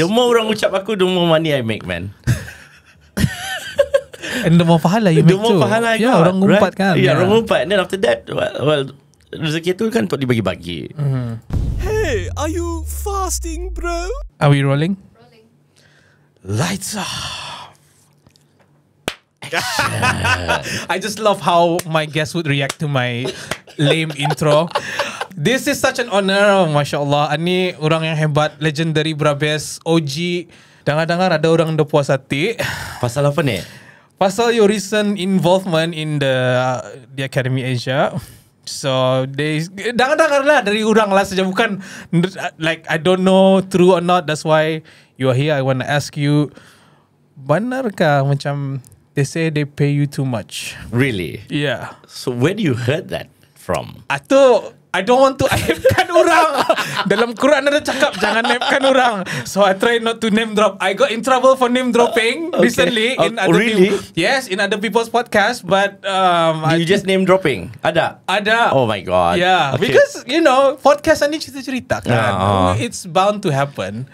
The more orang ucap aku The more money I make man And the more pahala you the make too The more pahala Ya yeah, orang ngumpat right? kan Ya yeah, orang ngumpat And then after that Well, well Rezeki tu kan untuk dibagi-bagi mm Hey Are you fasting bro? Are we rolling? Rolling Lights off I just love how my guests would react to my lame intro. This is such an honor, Masya Allah. Ini orang yang hebat, legendary, brabes, OG. Dengar-dengar ada orang yang puas hati. Pasal apa ni? Pasal your recent involvement in the uh, the Academy Asia. So, they, dengar-dengar lah dari orang lah saja. Bukan, like, I don't know true or not. That's why you are here. I want to ask you, benarkah macam they say they pay you too much? Really? Yeah. So, where do you heard that? From. Atau I don't want to aibkan orang Dalam Quran ada cakap Jangan aibkan orang So I try not to name drop I got in trouble for name dropping okay. Recently uh, in oh, other Really? People. Yes In other people's podcast But um, Do I you just name dropping? Ada? Ada Oh my god Yeah okay. Because you know Podcast ini cerita-cerita kan uh-huh. It's bound to happen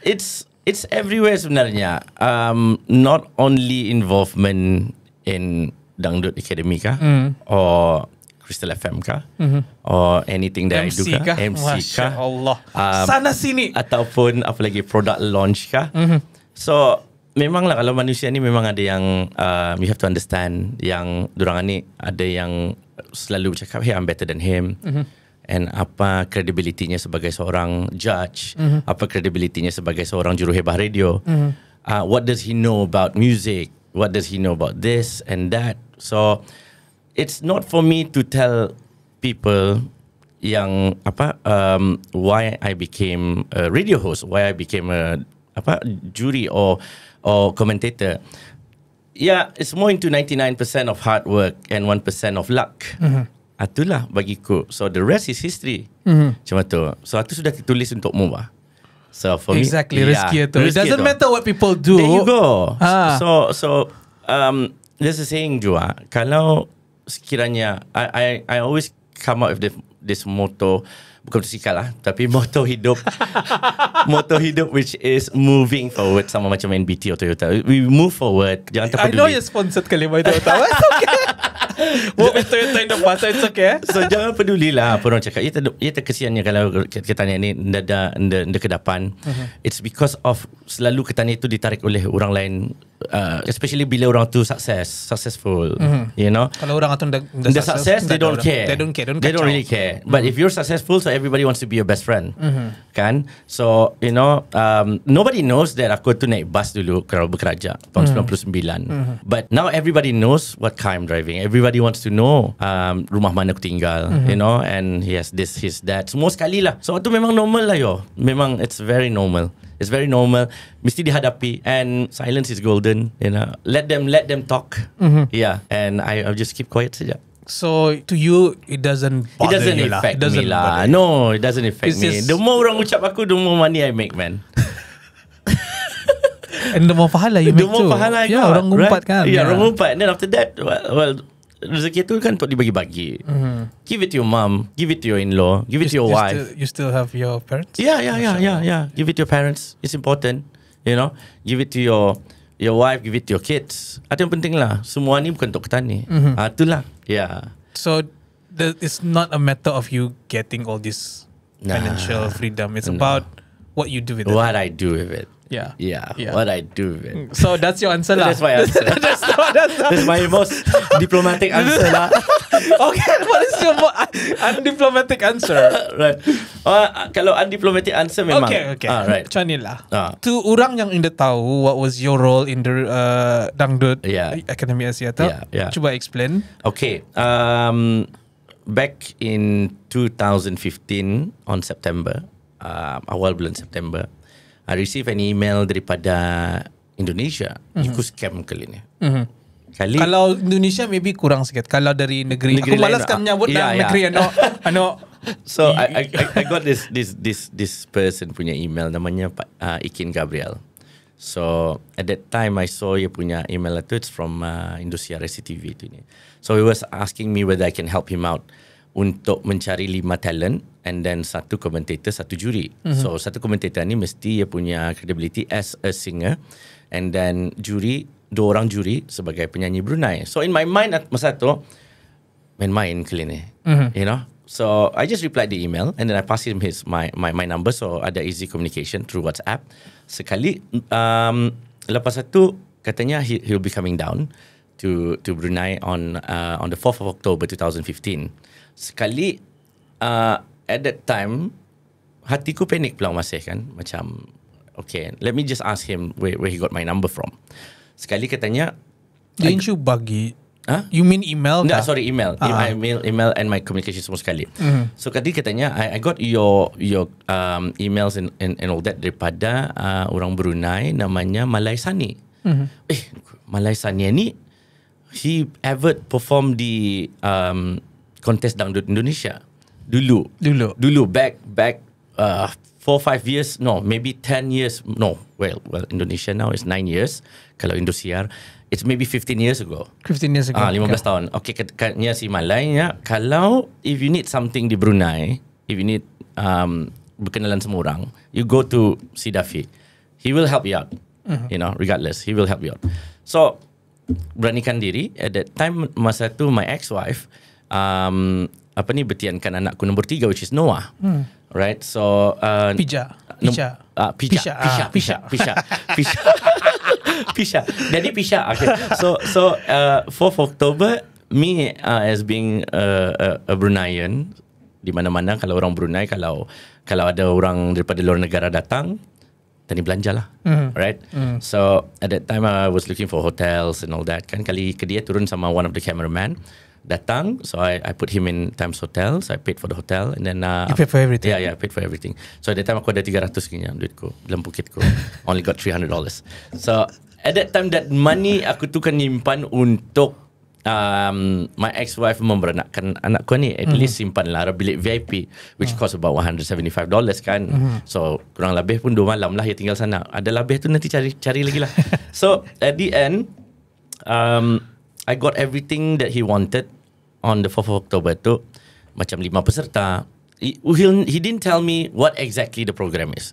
It's It's everywhere sebenarnya um, Not only involvement In Dangdut Academy kah mm. Or Crystal FM kah mm-hmm. Or anything that MC I do kah, kah? MC Masya kah Allah um, Sana sini Ataupun apa lagi produk launch kah mm-hmm. So Memanglah kalau manusia ni Memang ada yang uh, um, We have to understand Yang Durang ni Ada yang Selalu cakap Hey I'm better than him mm-hmm. And apa Credibility-nya sebagai seorang Judge mm-hmm. Apa credibility-nya sebagai seorang juru hebah radio mm-hmm. uh, What does he know about music What does he know about this And that So it's not for me to tell people yang apa um, why I became a radio host, why I became a apa jury or or commentator. Yeah, it's more into 99% of hard work and 1% of luck. Mm-hmm. Itulah bagiku. So the rest is history. Mm-hmm. Macam tu. So itu sudah ditulis untukmu lah. So for exactly, me, yeah, It doesn't matter what people do. There you go. Ah. So so um, there's a saying juga. Kalau sekiranya I I I always come out with this this motto bukan bersikal lah tapi motto hidup motto hidup which is moving forward sama macam NBT atau Toyota we move forward jangan terpeduli I know you're sponsored kali by Toyota it's okay Move with Toyota in the past It's okay So jangan pedulilah Apa orang cakap Ia terkesiannya Kalau kita tanya ni Dada Dada kedapan uh-huh. Mhm. It's because of Selalu ketanya itu Ditarik oleh orang lain uh, especially bila orang tu sukses, successful mm-hmm. you know kalau orang tu the success they don't care they don't care don't they don't really care mm-hmm. but if you're successful so everybody wants to be your best friend mm-hmm. kan so you know um, nobody knows that aku tu naik bus dulu kerana bekerja tahun mm-hmm. 99 mm-hmm. but now everybody knows what car i'm driving everybody wants to know um, rumah mana aku tinggal mm-hmm. you know and he has this his that semua sekali lah so tu memang normal lah yo memang it's very normal It's very normal. Mesti dihadapi. And silence is golden. You know, let them let them talk. Mm-hmm. Yeah. And I I'll just keep quiet saja. So to you, it doesn't bother lah. it doesn't you affect lah. me lah. No, it doesn't affect it's me. Just... The more orang ucap aku, the more money I make, man. And the more pahala you the make too. The more pahala I yeah, got. Yeah, orang ngumpat right? kan. Yeah, ya. orang yeah. ngumpat. And then after that, well, well rezeki tu kan untuk dibagi-bagi. mm Give it to your mom, give it to your in-law, give you, it to your you wife. Still, you still have your parents? Yeah, yeah, yeah, yeah, yeah. Give it to your parents. It's important, you know. Give it to your your wife, give it to your kids. Ada yang penting lah. Semua ni bukan untuk petani. Mm-hmm. Ah, itulah. Yeah. So, the, it's not a matter of you getting all this financial nah, freedom. It's nah. about what you do with it. What I do with it. Yeah. Yeah. yeah. What I do with it. So that's your answer, lah. That's my answer. that's, that's, that's my most diplomatic answer, lah. okay, what is your most undiplomatic answer? right. Uh, uh, kalau undiplomatic answer memang. Okay, okay. Ah, right. Macam ni lah. Ah. Tu orang yang Inda tahu what was your role in the uh, Dangdut yeah. Academy Asia tu. Yeah, yeah. Cuba explain. Okay. Um, back in 2015 on September, uh, awal bulan September, I receive an email daripada Indonesia. Mm-hmm. Ikut scam kali ni. Mm-hmm. Kali. Kalau Indonesia maybe kurang sikit. Kalau dari negeri, negeri aku malaskan lah. menyambut yeah, dalam yeah. negeri ano ano. So I, I I got this this this this person punya email namanya Pak uh, Ikin Gabriel. So at that time I saw dia punya email itu from uh, Indonesia RCTV tu ni. So he was asking me whether I can help him out untuk mencari lima talent and then satu komentator, satu juri. Uh-huh. So satu komentator ni mesti dia punya credibility as a singer and then juri, dua orang juri sebagai penyanyi Brunei. So in my mind at masa tu, main-main kali ni, uh-huh. you know. So I just replied the email and then I pass him his my my my number so ada easy communication through WhatsApp. Sekali um, lepas satu katanya he, he'll be coming down to to Brunei on uh, on the 4th of October 2015 sekali uh, at that time hatiku panik pula masih kan macam okay let me just ask him where where he got my number from sekali katanya didn't I, you bagi huh? you mean email tak sorry email uh-huh. email email and my communication semua sekali mm-hmm. so tadi katanya I, i got your your um emails and and, and all that daripada uh, orang Brunei namanya Malaysani mm-hmm. eh Malaysani ni he ever perform di um kontes dangdut Indonesia dulu dulu dulu back back uh, four five years no maybe ten years no well well Indonesia now is nine years kalau Indonesia, it's maybe fifteen years ago Fifteen years ago ah lima belas tahun okay kat katnya si Malaysia kalau if you need something di Brunei if you need um, berkenalan semua orang you go to si Dafi he will help you out uh-huh. you know regardless he will help you out so beranikan diri at that time masa tu my ex wife um, apa ni betiankan anakku nombor tiga which is Noah. Hmm. Right? So uh, pijak. Pisha. Uh, Pisha. Pisha. Pisha. Pisha. Jadi Pisha. Okay. So, so uh, 4th October, me uh, as being a, uh, a, a Bruneian, di mana-mana kalau orang Brunei, kalau kalau ada orang daripada luar negara datang, tani belanja lah. Mm. Right? Mm. So, at that time, I was looking for hotels and all that. Kan kali ke dia turun sama one of the cameraman datang. So I, I put him in Times Hotel. So I paid for the hotel and then uh, you paid for everything. Yeah, yeah, I paid for everything. So at that time aku ada 300 kini duitku dalam poketku. Only got 300 dollars. So at that time that money aku tu kan nyimpan untuk um, my ex-wife memberanakan anak aku ni at mm. least simpan lah bilik VIP which mm. cost about 175 dollars kan mm. so kurang lebih pun 2 malam lah dia tinggal sana ada lebih tu nanti cari cari lagi lah so at the end um, I got everything that he wanted on the 4th of October tu macam lima peserta. He, he didn't tell me what exactly the program is.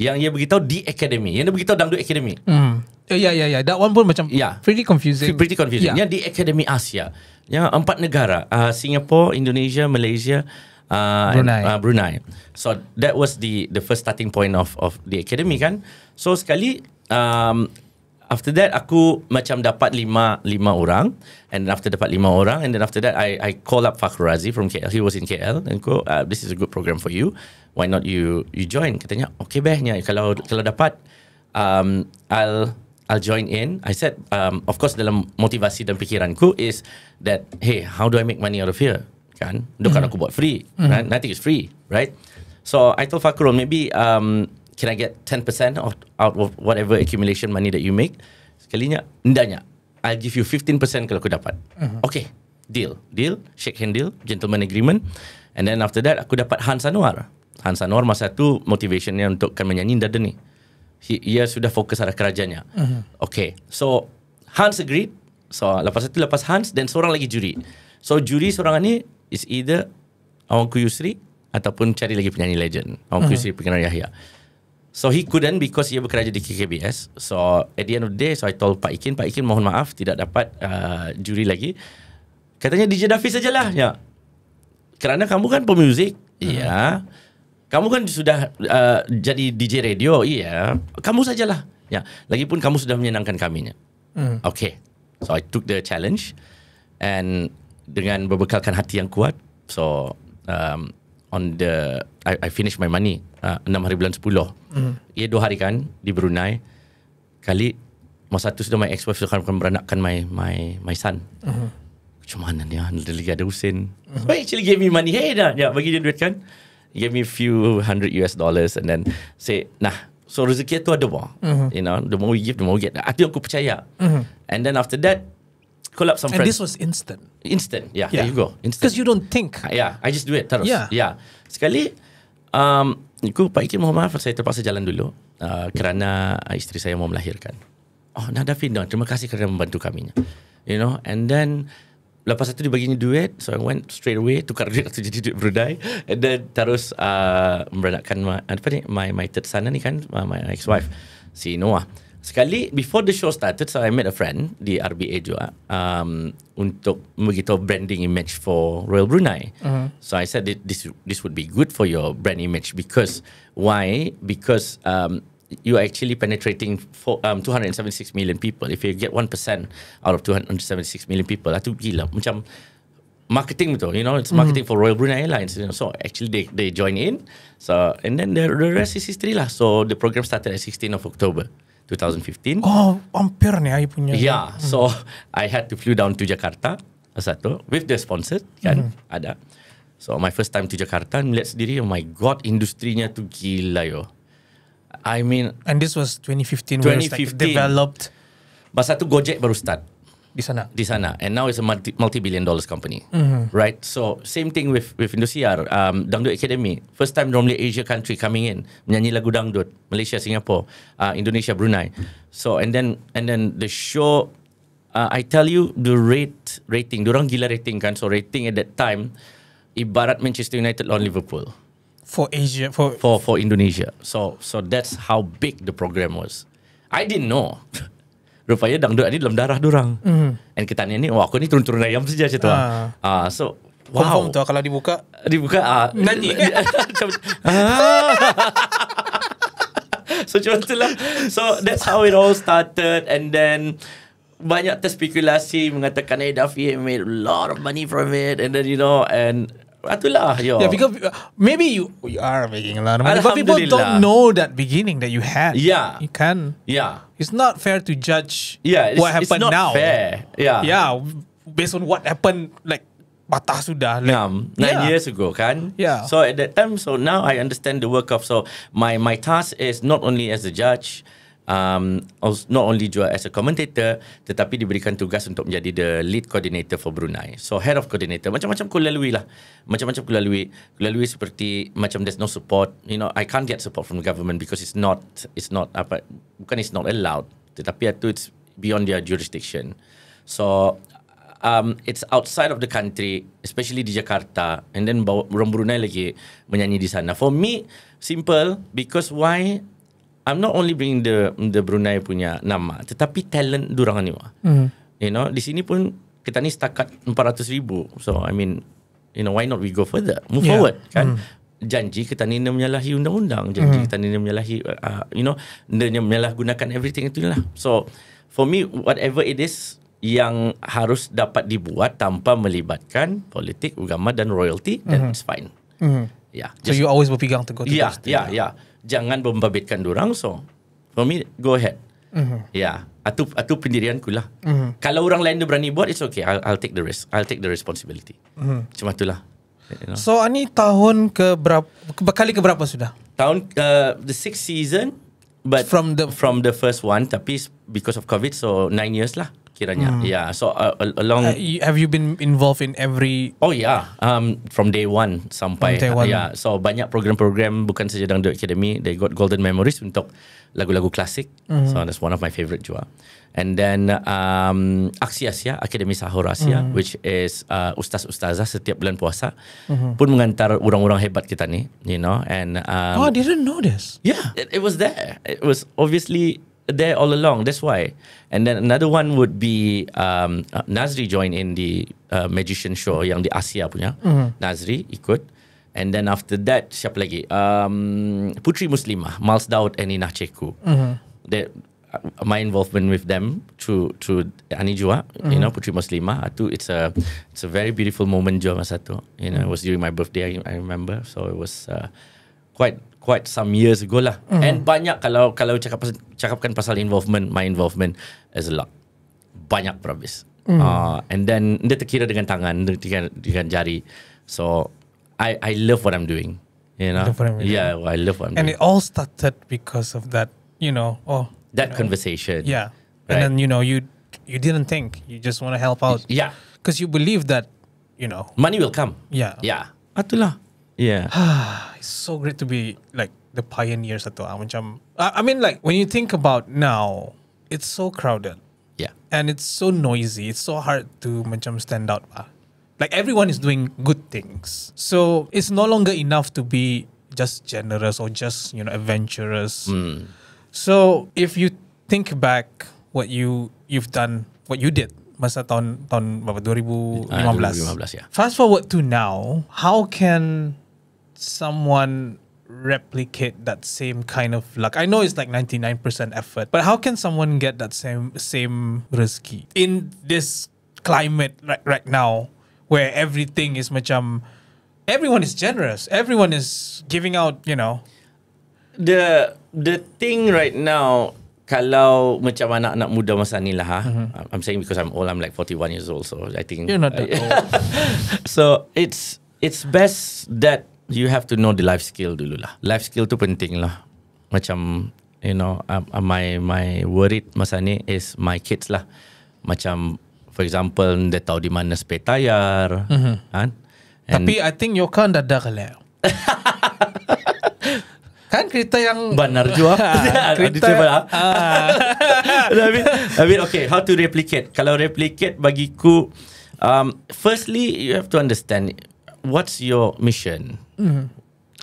Yang dia beritahu di academy. Yang dia beritahu dangdut academy. Hmm. Eh, ya, yeah, ya, yeah, ya. Yeah. That one pun macam yeah. pretty confusing. Pretty confusing. Yeah. Yang di Academy Asia. Yang empat negara. Uh, Singapore, Indonesia, Malaysia, uh, Brunei. And, uh, Brunei. So, that was the the first starting point of of the Academy kan. So, sekali um, after that aku macam dapat lima lima orang and then after dapat lima orang and then after that I I call up Fakhrul Razi from KL he was in KL and go uh, this is a good program for you why not you you join katanya okay behnya kalau kalau dapat um, I'll I'll join in. I said, um, of course, dalam motivasi dan pikiranku is that, hey, how do I make money out of here? Kan? Mm-hmm. aku buat free. Mm-hmm. Right? Nothing is free, right? So, I told Fakhrul, maybe um, can I get 10% of, out of whatever accumulation money that you make? Sekalinya, ndanya. I'll give you 15% kalau aku dapat. Uh-huh. Okay, deal. Deal, shake hand deal, gentleman agreement. And then after that, aku dapat Hans Anwar. Hans Anwar masa tu motivationnya untuk kan menyanyi dada ni. He, ia sudah fokus arah kerajanya. Uh-huh. Okay, so Hans agreed. So lepas itu lepas Hans, dan seorang lagi juri. So juri seorang ni is either Awang Kuyusri ataupun cari lagi penyanyi legend. Awang uh-huh. Kuyusri, Pengenar Yahya. So he couldn't because dia bekerja di KKBS. So at the end of the day, so I told Pak Ikin, Pak Ikin mohon maaf tidak dapat uh, juri lagi. Katanya DJ Davi sajalah. Ya. ya. Kerana kamu kan pemuzik. Iya. Hmm. Ya. Kamu kan sudah uh, jadi DJ radio. Iya. Kamu sajalah. Ya. Lagipun kamu sudah menyenangkan kami. Ya. Hmm. Okay. So I took the challenge. And dengan berbekalkan hati yang kuat. So... Um, on the I, I finish my money uh, enam uh, hari bulan sepuluh. Mm. Ia dua hari kan di Brunei. Kali masa satu sudah my ex wife sudah akan beranakkan my my my son. Mm. Macam mana ni? Ada ah, lagi ada usin. Mm. But actually gave me money. Hey dah, ya bagi dia duit kan. He gave me few hundred US dollars and then say nah So rezeki tu ada buah hmm. You know The more we give The more we get Itu aku percaya mm-hmm. And then after that Call up some and friends And this was instant instant. Yeah, yeah. there you go. Because you don't think. Uh, yeah, I just do it terus. Yeah. yeah. Sekali, um, aku Pak Ikin mohon maaf saya terpaksa jalan dulu uh, kerana isteri saya mau melahirkan. Oh, Nada Fina, terima kasih kerana membantu kami. You know, and then Lepas itu dibaginya duit So I went straight away Tukar duit tu jadi duit Brunei And then terus uh, Memberanakan my, Apa ni My, my third son ni kan My, uh, my ex-wife Si Noah Sekali before the show started, so I met a friend di RBA juga um, untuk begitu branding image for Royal Brunei. Uh-huh. So I said this this would be good for your brand image because why? Because um, you are actually penetrating for, um, 276 million people. If you get 1% out of 276 million people, itu lah, gila. Macam marketing betul, you know, it's mm-hmm. marketing mm. for Royal Brunei Airlines. Lah, you know? So actually they they join in. So and then the, the rest is history lah. So the program started at 16 of October. 2015. Oh, hampir ni I punya. Yeah, hmm. so I had to flew down to Jakarta satu with the sponsor kan hmm. ada. So my first time to Jakarta melihat sendiri oh my god industrinya tu gila yo. I mean and this was 2015, 2015 where it's like developed. Masa tu Gojek baru start di sana. Di sana. And now it's a multi, multi-billion dollars company. Mm-hmm. Right? So, same thing with with Indosiar. Um, Dangdut Academy. First time normally Asia country coming in. Menyanyi lagu Dangdut. Malaysia, Singapore. Uh, Indonesia, Brunei. So, and then and then the show... Uh, I tell you, the rate rating, orang gila rating kan, so rating at that time, ibarat Manchester United lawan Liverpool. For Asia, for... For, for Indonesia. So, so that's how big the program was. I didn't know. rupanya dangdut ini dalam darah orang. Mm. And kita tanya ni, wah oh, aku ni turun-turun ayam saja cerita. Uh. Uh, so Wow. Confirm tu kalau dibuka Dibuka uh, ah. Nanti ah. So macam tu lah So that's how it all started And then Banyak terspekulasi Mengatakan Eh Duffy made a lot of money from it And then you know And Itulah. Ah, yeah. yeah, because uh, maybe you, you are making a lot of money, but people don't know that beginning that you had. Yeah. You can. Yeah. It's not fair to judge yeah, what happened now. fair. Yeah. Yeah, based on what happened like patah sudah like, yeah. nine years ago kan yeah so at that time so now I understand the work of so my my task is not only as a judge um not only juga as a commentator tetapi diberikan tugas untuk menjadi the lead coordinator for Brunei so head of coordinator macam-macam ku lalui lah macam-macam ku lalui ku lalui seperti macam there's no support you know i can't get support from the government because it's not it's not apa bukan it's not allowed tetapi itu it's beyond their jurisdiction so um it's outside of the country especially di Jakarta and then bawa, Brunei lagi menyanyi di sana for me simple because why I'm not only bringing the the Brunei punya nama tetapi talent durang ni. Mm. You know, di sini pun kita ni setakat 400 ribu. So I mean, you know why not we go further? Move yeah. forward kan. Mm. Janji kita ni nak menyalahi undang-undang, janji mm. kita ni nak menyalahi uh, you know, dia gunakan everything itu lah. So for me whatever it is yang harus dapat dibuat tanpa melibatkan politik, agama dan royalty mm-hmm. then hmm. it's fine. Mm-hmm. Yeah. so you always berpegang teguh. Yeah, yeah, yeah, yeah jangan membabitkan orang so for me go ahead uh-huh. ya yeah. atu atu pendirian lah uh-huh. kalau orang lain dia berani buat it's okay I'll, I'll take the risk I'll take the responsibility uh-huh. cuma itulah you know. so ani tahun ke berapa berkali ke berapa sudah tahun uh, the sixth season but from the from the first one tapi because of covid so nine years lah kiranya. Hmm. Yeah. So uh, along uh, have you been involved in every Oh yeah. Um from day one sampai day one. yeah. So banyak program-program bukan saja dalam The Academy, they got golden memories untuk lagu-lagu klasik. Hmm. So that's one of my favorite juga. And then um Aksi Asia, Akademi Sahur Asia hmm. which is uh, ustaz-ustazah setiap bulan puasa hmm. pun mengantar orang-orang hebat kita ni, you know. And um, Oh, I didn't know this. Yeah. It, it was there. It was obviously there all along. That's why. And then another one would be um, Nazri join in the uh, magician show yang di Asia punya. Mm-hmm. Nazri ikut. And then after that, siapa lagi? Um, Putri Muslimah, Mals Daud and Inah Cheku. Mm-hmm. That, uh, my involvement with them through, through Ani Jua, mm-hmm. you mhm. know, Putri Muslimah. Itu, it's a it's a very beautiful moment juga masa tu. You know, it was during my birthday, I, I remember. So it was uh, quite quite some years ago lah. Mm. And banyak kalau kalau cakap pasal, cakapkan pasal involvement, my involvement is a lot. Banyak promise. Mm. Uh, ah, and then dia terkira dengan tangan, dia terkira dengan jari. So I I love what I'm doing. You know, love what I'm yeah, doing. I love what I'm and doing. And it all started because of that, you know, oh that you know, conversation. Yeah. Right? And then you know you you didn't think you just want to help out. Yeah. Because you believe that, you know, money will come. Yeah. Yeah. Atulah. Yeah. it's so great to be like the pioneers at the ah. I, mean like when you think about now, it's so crowded. Yeah. And it's so noisy. It's so hard to macam stand out ah. Like everyone is doing good things. So it's no longer enough to be just generous or just, you know, adventurous. Mm. So if you think back what you you've done, what you did masa tahun tahun 2015. Uh, 2015 yeah. Fast forward to now, how can someone replicate that same kind of luck? I know it's like 99% effort, but how can someone get that same same risky in this climate right, right now where everything is macam everyone is generous, everyone is giving out, you know. The the thing right now kalau macam anak-anak muda masa ni lah, mm-hmm. I'm saying because I'm old, I'm like 41 years old, so I think... You're not that uh, old. so it's it's best that you have to know the life skill dulu lah. Life skill tu penting lah. Macam you know, uh, uh, my my worried masa ni is my kids lah. Macam for example, dia tahu di mana spare tayar. Mm-hmm. Kan? Tapi I think your car dah dah kelihatan. Kan kereta yang Benar juga ah. Kereta Tapi uh, lah. ah. okay How to replicate Kalau replicate bagiku um, Firstly You have to understand What's your mission Mm.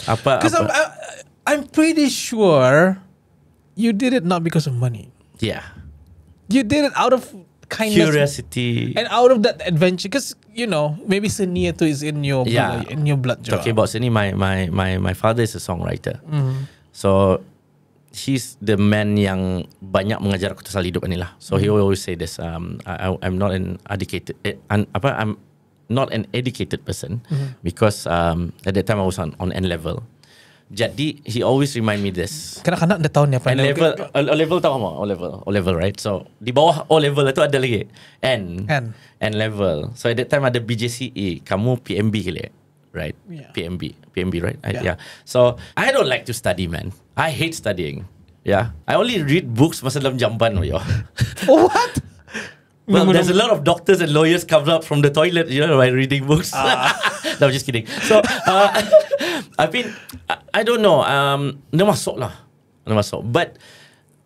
Apa? Because I'm, I, am i am pretty sure you did it not because of money. Yeah. You did it out of kindness, curiosity, and out of that adventure. Because you know, maybe seni itu is in your yeah. blood, in your blood. Talking about seni, my my my my father is a songwriter, mm. so he's the man yang banyak mengajar aku pasal hidup ni lah. So mm. he mm-hmm. always say this. Um, I, I'm not an educated, eh, apa, I'm not an educated person mm -hmm. because um, at that time I was on, on N level. Jadi he always remind me this. Kena kena dah tahun ni apa? N level, O level tahu mah? O level, O level right? So di bawah O level itu ada lagi N, N, N level. So at that time ada BJCE, kamu PMB kali, right? Yeah. PMB, PMB right? Yeah. I, yeah. So I don't like to study man. I hate studying. Yeah. I only read books masa dalam jamban yo. Oh, what? Well, there's a lot of doctors and lawyers comes up from the toilet, you know, by reading books. Uh. no, I'm just kidding. So, uh, I've been, I, I don't know, um, No masuk lah. masuk. But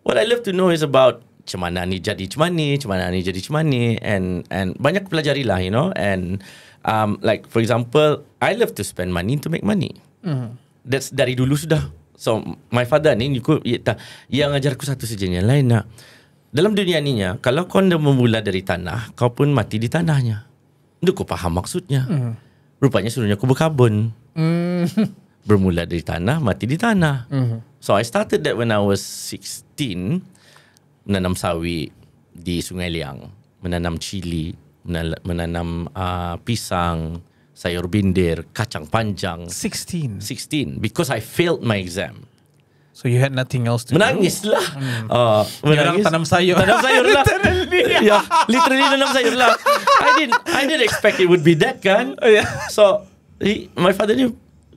what I love to know is about macam ni jadi macam ni, ni jadi macam ni. And, and banyak pelajari lah, you know. And um, like, for example, I love to spend money to make money. Mm. That's dari dulu sudah. So, my father ni, you could, ia, ia aku satu saja. lain nak, Dalam dunia ni Kalau kau dah memula dari tanah Kau pun mati di tanahnya Itu kau faham maksudnya mm. Rupanya sebenarnya aku berkarbon mm. Bermula dari tanah Mati di tanah mm. So I started that when I was 16 Menanam sawi Di Sungai Liang Menanam cili Menanam uh, pisang Sayur bindir Kacang panjang 16 16 Because I failed my exam So you had nothing else to hmm. ah, menangis do? Lah. Hmm. Uh, menangis lah. Orang tanam sayur. Tanam sayur lah. literally. yeah, literally tanam sayur lah. I didn't, I didn't expect it would be that kan. Oh, yeah. So, he, my father ni,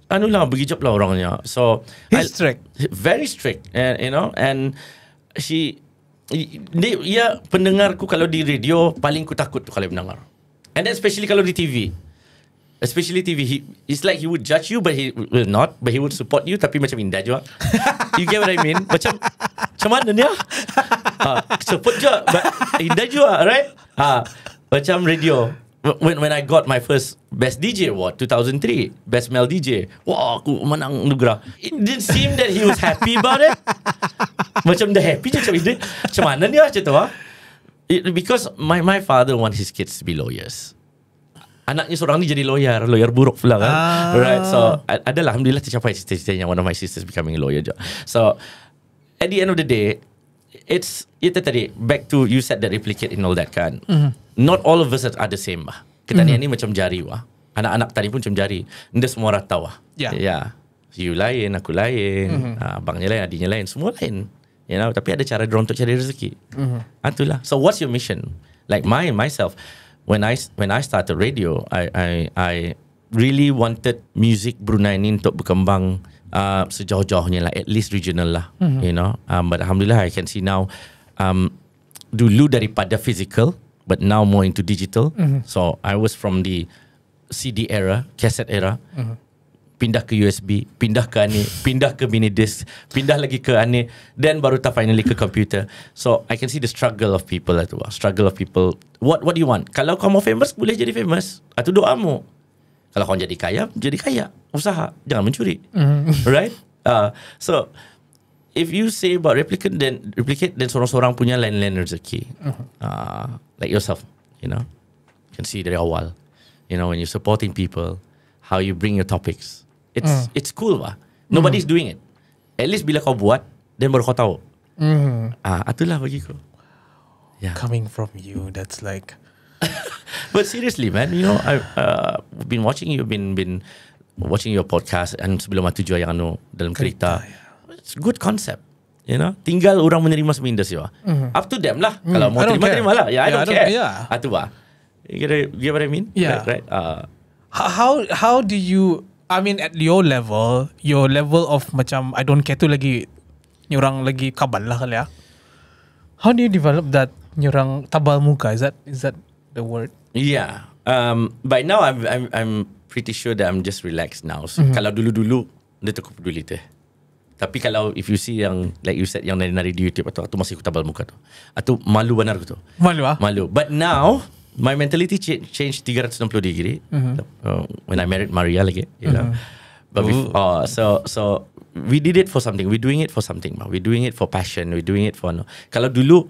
anu lah, pergi job lah orangnya. So, He's I, strict. Very strict. And, you know, and she, dia, ya, pendengarku kalau di radio, paling ku takut tu kalau mendengar. And then especially kalau di TV. Especially TV, he, it's like he would judge you, but he will not. But he would support you, tapi macam indah juga. you get what I mean? Macam, macam mana ni? Uh, support juga, but indah juga, right? Uh, macam radio. When when I got my first Best DJ award 2003, Best Male DJ. Wah, aku menang nugerah. It didn't seem that he was happy about it. macam the happy je macam ini. Macam mana dia macam tu? It, because my my father want his kids to be lawyers. anaknya seorang ni jadi lawyer lawyer buruk pula kan ah. right so adalah alhamdulillah tercapai cita-cita yang one of my sisters becoming lawyer juga so at the end of the day it's itu tadi back to you said that replicate in all that kan mm-hmm. not all of us are the same lah kita mm-hmm. ni macam jari wah anak-anak tadi pun macam jari ni semua rata wah yeah. yeah you lain aku lain mm-hmm. Ah, abangnya lain adiknya lain semua lain you know tapi ada cara dia untuk cari rezeki mm-hmm. Ah, itulah so what's your mission like my myself when I when I started radio, I I I really wanted music Brunei ini untuk berkembang uh, sejauh-jauhnya lah, at least regional lah, mm-hmm. you know. Um, but alhamdulillah, I can see now. Um, dulu daripada physical, but now more into digital. Mm-hmm. So I was from the CD era, cassette era, mm-hmm pindah ke USB, pindah ke ane, pindah ke mini disk, pindah lagi ke ane, then baru tak finally ke komputer. So I can see the struggle of people lah tu. Ah. Struggle of people. What what do you want? Kalau kau mau famous, boleh jadi famous. Atau doamu. Kalau kau jadi kaya, jadi kaya. Usaha. Jangan mencuri. Mm. right? Uh, so, if you say about replicant, then replicate, then seorang-seorang punya lain-lain rezeki. Uh, like yourself, you know. You can see dari awal. You know, when you supporting people, how you bring your topics. It's mm. it's cool lah. Nobody's mm. doing it. At least bila kau buat, then baru kau tahu. Mm. Ah, itulah bagi kau. Yeah. Coming from you, that's like. But seriously, man, you know, I've uh, been watching you, been been watching your podcast, and sebelum mati juga yang anu dalam cerita. Ya. It's good concept. You know, tinggal orang menerima semindas ya. Mm-hmm. Up to them lah. Mm. Kalau mau terima, terima lah. Ya, yeah, I don't, care. Yeah. Atu ah. You get, you get what I mean? Yeah. Right, right? Uh, how how do you I mean at your level, your level of macam I don't care tu lagi nyurang lagi kabal lah kali ya. How do you develop that nyurang tabal muka? Is that is that the word? Yeah. Um, by now I'm I'm I'm pretty sure that I'm just relaxed now. So, mm-hmm. Kalau dulu dulu, dia tak peduli teh. Tapi kalau if you see yang like you said yang nari-nari di YouTube atau atau masih aku tabal muka tu. Atau malu benar aku tu. Malu ah. Malu. But now, mm-hmm my mentality change 360 degree uh-huh. uh, when I married Maria lagi. You know? uh-huh. But before, uh, so so we did it for something. We doing it for something. We doing it for passion. We doing it for no. Kalau dulu,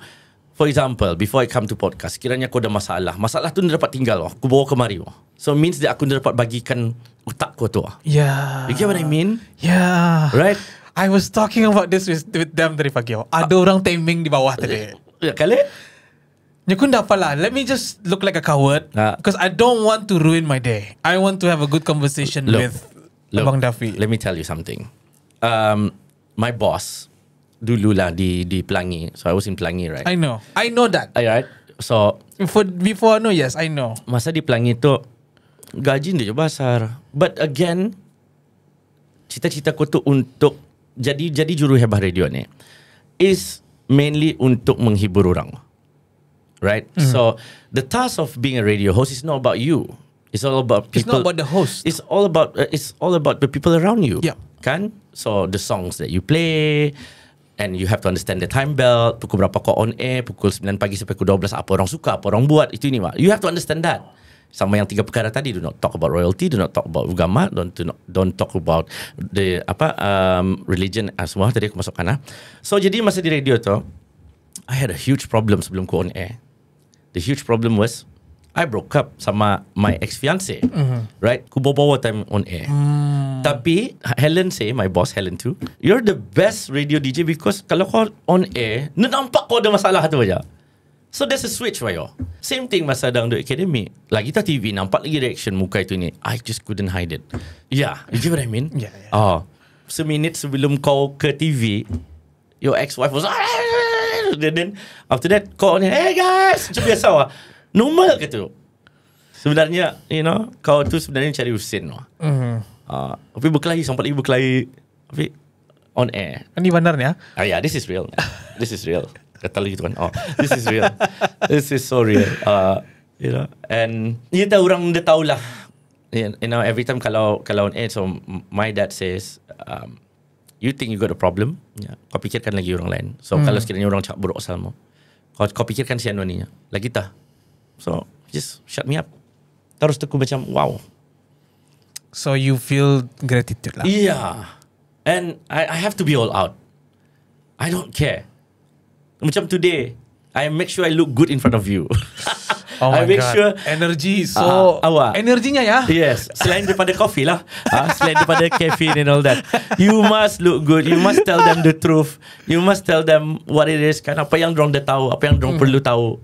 for example, before I come to podcast, kiranya aku ada masalah, masalah tu dapat tinggal. Oh, aku bawa kemari. Oh. So means that aku dapat bagikan otak aku tu. Oh. Yeah. You get what I mean? Yeah. Right. I was talking about this with, with them tadi pagi. Oh. Ada uh, orang taming di bawah tadi. Ya, yeah, kali? Aku tak apa lah. Let me just look like a coward. Ha. Because uh, I don't want to ruin my day. I want to have a good conversation look, with look, Abang Dafi. Let me tell you something. Um, my boss, dulu lah di di Pelangi. So I was in Pelangi, right? I know. I know that. Alright. So for before no yes I know. Masa di Pelangi tu gaji dia je besar. But again, cita-cita aku tu untuk jadi jadi juru hebah radio ni is mainly untuk menghibur orang. right? Mm -hmm. So the task of being a radio host is not about you. It's all about people. It's not about the host. It's all about uh, it's all about the people around you. Yeah. Kan? So the songs that you play and you have to understand the time belt, pukul berapa kau on air, pukul 9 pagi sampai pukul 12 apa orang suka, apa orang buat, itu ini Mak. You have to understand that. Sama yang tiga perkara tadi, do not talk about royalty, do not talk about agama, don't do not, don't talk about the apa um, religion ah, semua tadi aku masukkan ah. So jadi masa di radio tu I had a huge problem sebelum ku on air. the huge problem was I broke up sama my ex fiance. Mm-hmm. Right? Ku bawa time on air. Mm. Tapi Helen say my boss Helen too. You're the best radio DJ because kalau kau on air, nu nampak kau ada masalah tu aja. So there's a switch for you. Same thing masa dalam the academy. Lagi tak TV nampak lagi reaction muka itu ni. I just couldn't hide it. Yeah, you get what I mean? Yeah, yeah. Oh, uh, seminit sebelum kau ke TV, your ex-wife was ah, Then, then after that call ni, hey guys, macam biasa lah. Normal kata Sebenarnya, you know, kau tu sebenarnya cari Hussein lah. Mm. Uh, tapi berkelahi, sampai lagi berkelahi. Tapi on air. Ini kan benar ni ah? Ah, ya? yeah, this is real. this is real. Kata lagi tu kan, oh, this is real. this is so real. Uh, you know, and kita orang dah tahulah. You know, every time kalau kalau on air, so my dad says, um, You think you got a problem yeah. Kau fikirkan lagi orang lain So hmm. kalau sekiranya orang cakap buruk pasal mu kau, kau fikirkan si Anwar ni Lagi tak So just shut me up Terus aku macam wow So you feel gratitude lah Yeah And I, I have to be all out I don't care Macam today I make sure I look good in front of you Oh I make God. sure energy so uh, awak energinya ya. Yes. Selain daripada coffee lah. Uh, selain daripada caffeine and all that. You must look good. You must tell them the truth. You must tell them what it is. Kan apa yang orang dah tahu, apa yang orang hmm. perlu tahu.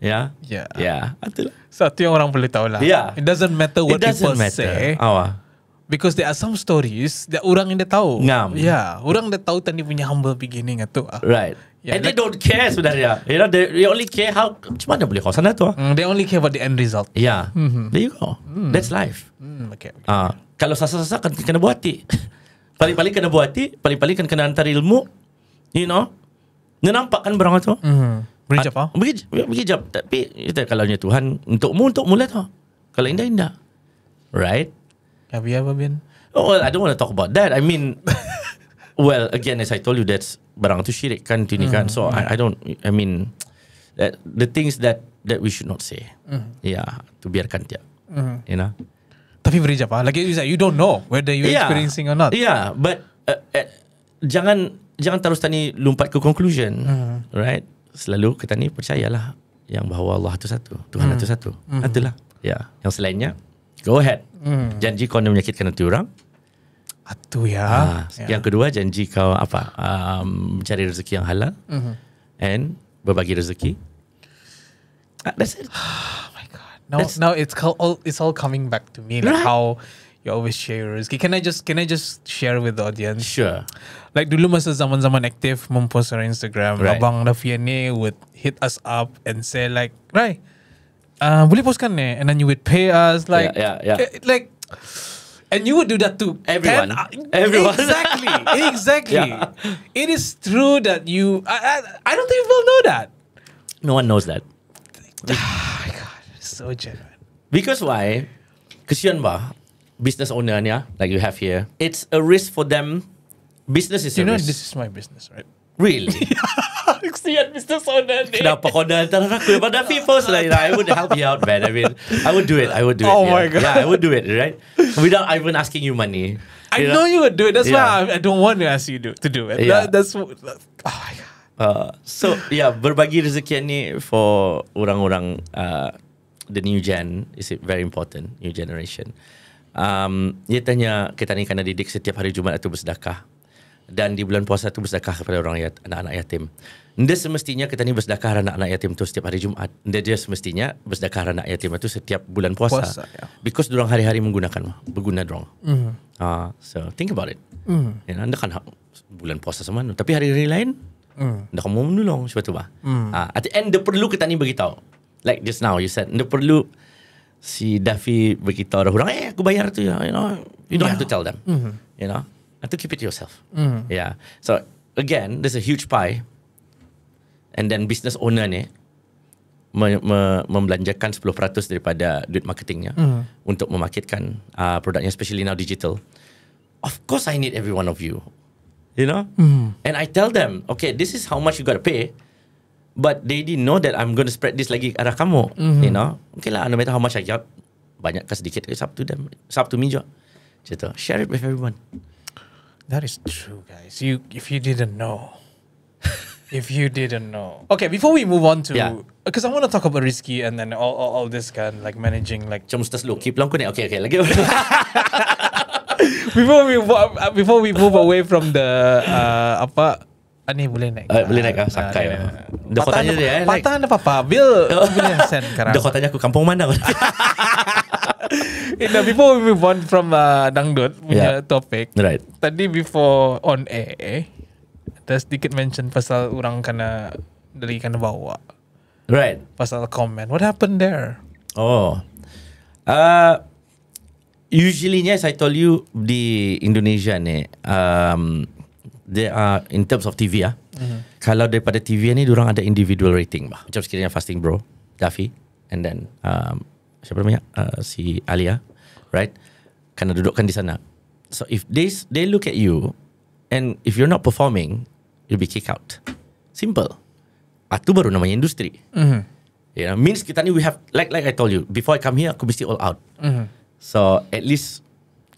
Ya. Yeah. Ya. Yeah. Ya, Itulah. Satu yang orang perlu tahu lah. Yeah. It doesn't matter what doesn't people matter. say. Awak. Because there are some stories that orang yang dia tahu. Ngam. Yeah. Orang dia tahu tadi punya humble beginning atau. Ah. Right. Yeah, and they don't care sebenarnya. You know, they, they only care how. Macam mana boleh kosan tu? Ah. Mm, they only care about the end result. Yeah. Mm-hmm. There you go. Mm. That's life. Mm, okay. okay. Uh, kalau sasa-sasa kan kena buat hati. paling-paling kena buat hati. Paling-paling kan kena hantar ilmu. You know. Dia nampak kan barang tu? Mm-hmm. Beri ah, jawab. Ha? Beri, beri, Tapi kita kalau ni Tuhan untuk mu untuk mula tu. Kalau indah indah. Right? Have you ever been? Oh, well, I don't want to talk about that. I mean, well, again, as I told you, that's barang tu syirik kan tu ni kan hmm. so I, I don't I mean that the things that that we should not say mm. yeah to biarkan dia mm. you know tapi beri jawab ah. lagi like, you don't know whether you yeah. experiencing or not yeah but uh, uh, jangan jangan terus tani lompat ke conclusion mm. right selalu kita ni percayalah yang bahawa Allah tu satu Tuhan mm. tu satu mm. itulah yeah yang selainnya go ahead mm. janji kau nak menyakitkan hati orang itu ya. Ha. ya. Yang kedua janji kau apa? Um, mencari rezeki yang halal. Mm-hmm. And berbagi rezeki. Ah, that's it. Oh my god. Now That's... now it's all it's all coming back to me like right. how you always share rezeki. Can I just can I just share with the audience? Sure. Like dulu masa zaman-zaman aktif mempost on Instagram, right. abang Rafian ni would hit us up and say like, "Right. Uh, ah, boleh postkan ni and then you would pay us like yeah, yeah, yeah. Eh, like And you would do that to everyone. Ten, uh, everyone. Exactly. exactly. Yeah. It is true that you. I, I, I, don't think people know that. No one knows that. oh my god, so genuine. Because why? Because Kesian ba business owner yeah, like you have here. It's a risk for them. Business is. You know, risk. this is my business, right? Really? Kesian Mr. Sona ni. Kenapa kau dah hantar aku daripada Fit First? I would help you out, man. I mean, I would do it. I would do it. Oh my God. Yeah, I would do it, right? Without even asking you money. I know? you would do it. That's why I, don't want to ask you to do it. Yeah. that's, oh my God. Uh, so yeah, berbagi rezeki ni for orang-orang uh, the new gen is it very important new generation. Um, dia tanya kita ni kena didik setiap hari Jumaat atau bersedekah dan di bulan puasa tu bersedekah kepada orang yat, anak-anak yatim. Dia semestinya kita ni bersedekah anak-anak yatim tu setiap hari Jumaat. Dia dia semestinya bersedekah anak yatim itu setiap bulan puasa. puasa ya. Because durang hari-hari menggunakan berguna durang. Mm. Uh, ah, so think about it. Mm. You ya, know, kan bulan puasa sama tapi hari-hari lain mm. Anda kamu menolong sebab tu bah. Mm. Uh, at the end dia perlu kita ni beritahu. Like just now you said, dia perlu si Davi beritahu orang, eh aku bayar tu, you know, you don't yeah. have to ah. tell them. Mm-hmm. You know, to keep it yourself. Mm. Yeah. So again, there's a huge pie. And then business owner ni me, me, membelanjakan 10% daripada duit marketingnya mm. untuk memarketkan uh, produknya, especially now digital. Of course, I need every one of you. You know? Mm. And I tell them, okay, this is how much you got to pay. But they didn't know that I'm going to spread this lagi arah kamu. Mm-hmm. You know? Okay lah, no matter how much I get, banyak ke sedikit, it's up to them. It's up to me juga. Cerita, share it with everyone. That is true, guys. You if you didn't know. if you didn't know. Okay, before we move on to because yeah. I want to talk about risky and then all, all, all this kind like managing like Cuma terus lu keep long kau Okay, okay, lagi. before we before we move away from the uh, apa Ani, ah, boleh naik. Uh, boleh naik ah, sakai. Nah, Dah kau dia eh. Patah apa apa. Bill boleh send sekarang. Dah kau aku kampung mana. Eh, now before we move on from uh, dangdut punya yeah. topic. Right. Tadi before on air, ada sedikit mention pasal orang kena dari kena bawa. Right. Pasal comment. What happened there? Oh. Uh, usually as I told you di Indonesia ni um, there are in terms of TV ah. Mm-hmm. Kalau daripada TV ni orang ada individual rating Macam sekiranya Fasting Bro, Daffy and then um, siapa namanya uh, ah, si Alia ah. right kena dudukkan di sana so if they they look at you and if you're not performing you'll be kicked out simple atu ah, baru namanya industri mm-hmm. yeah means kita ni we have like like I told you before I come here aku mesti all out mm-hmm. so at least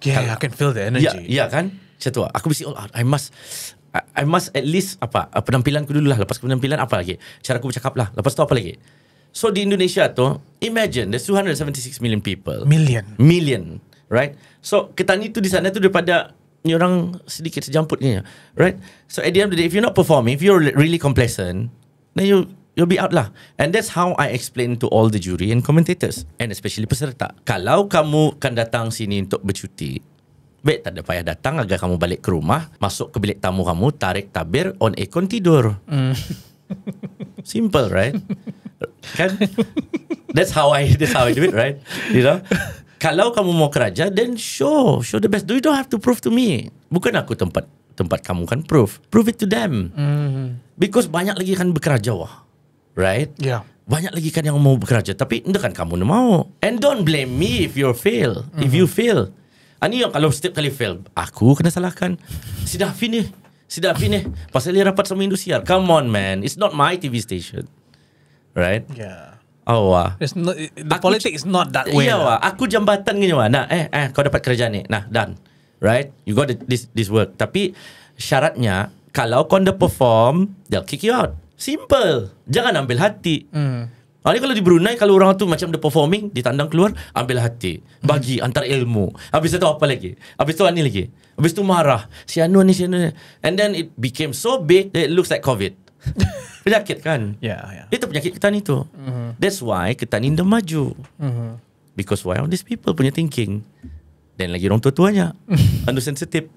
yeah kalau, I can feel the energy yeah, yeah kan Cetua, aku mesti all out I must I, I must at least apa penampilan aku dulu lah lepas penampilan apa lagi cara aku bercakap lah lepas tu apa lagi So di Indonesia tu, imagine there's 276 million people. Million. Million, right? So kita ni tu di sana tu daripada ni orang sedikit sejamput ni, right? So at the end of the day, if you're not performing, if you're really complacent, then you you'll be out lah. And that's how I explain to all the jury and commentators and especially peserta. Kalau kamu kan datang sini untuk bercuti, baik tak ada payah datang agar kamu balik ke rumah, masuk ke bilik tamu kamu, tarik tabir, on aircon tidur. Mm. Simple, right? kan that's how i that's how i do it right you know kalau kamu mau kerja then show show the best do you don't have to prove to me bukan aku tempat tempat kamu kan prove prove it to them mm-hmm. because banyak lagi kan bekerja wah right yeah banyak lagi kan yang mau bekerja tapi ndak kan kamu mau and don't blame me if you fail mm-hmm. if you fail ani ah, yang kalau setiap kali fail aku kena salahkan sudah finish sudah finish pasal dia rapat sama Indosiar come on man it's not my tv station right? Yeah. Oh, it's not, the aku, politics not that way. Yeah, ya, wah. aku jambatan gini wah. Nah, eh, eh, kau dapat kerja ni. Nah, done. Right? You got this this work. Tapi syaratnya kalau kau dah perform, they'll kick you out. Simple. Jangan ambil hati. Mm. Hari kalau di Brunei, kalau orang tu macam the performing, ditandang keluar, ambil hati. Bagi, mm. antar ilmu. Habis itu apa lagi? Habis itu ani lagi? Habis itu marah. Si Anu ni, si Anu ni. And then it became so big that it looks like COVID. penyakit kan yeah, yeah. itu penyakit ketan itu mm-hmm. that's why ketan ini maju mm-hmm. because why all these people punya thinking dan lagi orang tua-tuanya anu sensitif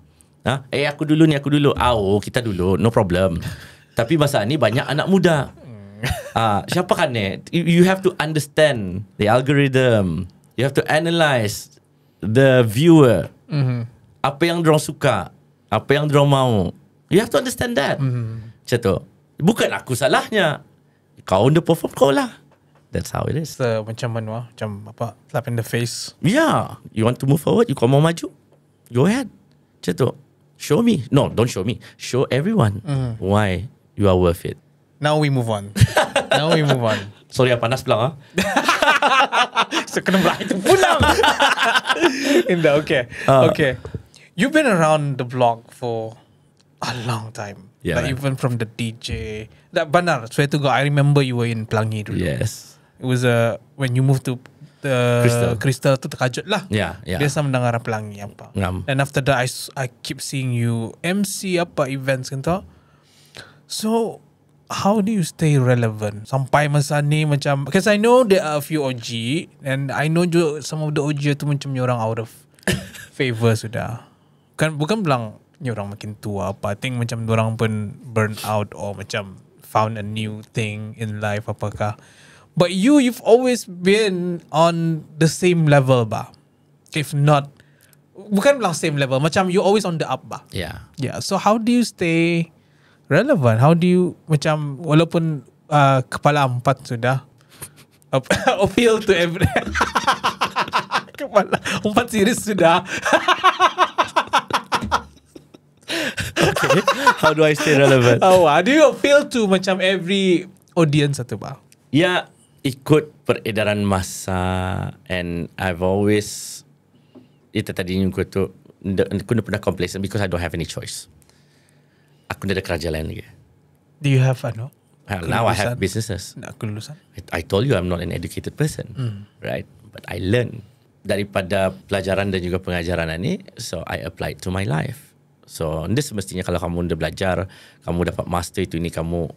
ha? eh aku dulu ni aku dulu au oh, kita dulu no problem tapi masa ni banyak anak muda uh, siapa kan ni you have to understand the algorithm you have to analyse the viewer mm-hmm. apa yang dia suka apa yang dia mahu? you have to understand that mm-hmm. tu Bukan aku salahnya Kau on the perform kau lah That's how it is uh, Macam mana Macam apa Slap in the face Yeah You want to move forward You kau mau maju Go ahead Macam tu Show me No don't show me Show everyone mm. Why You are worth it Now we move on Now we move on Sorry ya panas pulang ah. ha? So kena berakhir tu pulang Indah okay uh, Okay You've been around the block for A long time yeah, like right. even from the DJ. That benar. swear to God, I remember you were in Pelangi dulu. Yes. It was uh, when you moved to the Crystal, Crystal tu terkajut lah. Yeah, yeah. Biasa mendengar Pelangi apa. Ngam. And after that, I, I keep seeing you MC apa events kan tu. So, how do you stay relevant? Sampai masa ni macam, because I know there are a few OG and I know juga some of the OG tu macam orang out of favor sudah. Kan, bukan bilang orang makin tua apa I think macam orang pun burn out or macam found a new thing in life apakah but you you've always been on the same level ba if not bukan bilang same level macam you always on the up ba yeah yeah so how do you stay relevant how do you macam walaupun uh, kepala empat sudah appeal to everyone kepala empat series sudah okay. How do I stay relevant? Oh, ah, do you feel to macam every audience atau apa? Ya, ikut peredaran masa and I've always itu tadi yang tu aku pernah complacent because I don't have any choice. Aku tidak kerja lain lagi. Do you have ano? Well, now I have businesses. Aku kelulusan? I, I told you I'm not an educated person, mm. right? But I learn daripada pelajaran dan juga pengajaran ini, so I applied to my life. So ini semestinya kalau kamu dah belajar, kamu dapat master itu ini kamu,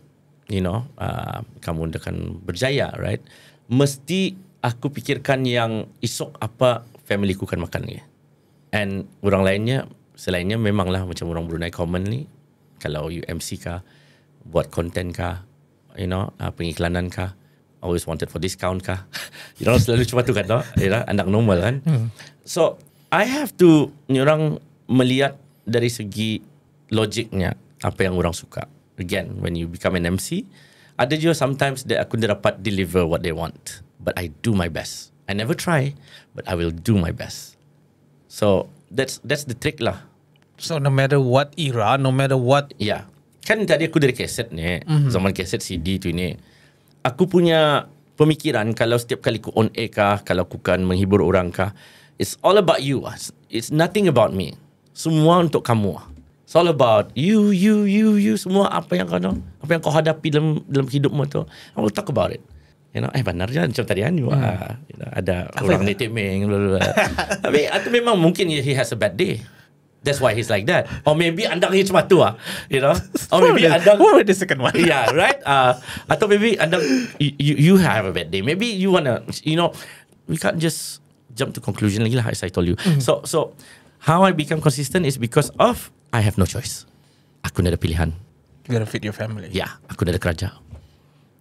you know, uh, kamu akan berjaya, right? Mesti aku pikirkan yang esok apa family ku kan makan ni. And orang lainnya, selainnya memanglah macam orang Brunei common ni, kalau MC kah, buat content kah, you know, uh, pengiklanan kah, always wanted for discount kah. you know, selalu cuma tu kan, you know, anak normal kan. Hmm. So, I have to, ni orang melihat dari segi logiknya apa yang orang suka. Again, when you become an MC, ada juga sometimes that aku tidak dapat deliver what they want. But I do my best. I never try, but I will do my best. So that's that's the trick lah. So no matter what era, no matter what. Yeah. Kan tadi aku dari kaset ni, mm-hmm. zaman kaset CD tu ni. Aku punya pemikiran kalau setiap kali aku on air kah, kalau aku kan menghibur orang kah, it's all about you. Ah. It's nothing about me semua untuk kamu. Ah. It's all about you, you, you, you. Semua apa yang kau apa yang kau hadapi dalam dalam hidupmu tu. I will talk about it. You know, eh benar je macam tadi Anu. Hmm. ada apa orang native ming. Tapi itu memang mungkin he has a bad day. That's why he's like that. Or maybe anda ni cuma tua. Ah, you know? Or maybe anda... Who was the second one? yeah, right? Uh, atau maybe anda... You, you have a bad day. Maybe you wanna... You know, we can't just jump to conclusion lagi lah as I told you. Mm-hmm. So, so How I become consistent is because of I have no choice. Aku tidak ada pilihan. You gotta feed your family. Yeah, aku tidak ada kerja.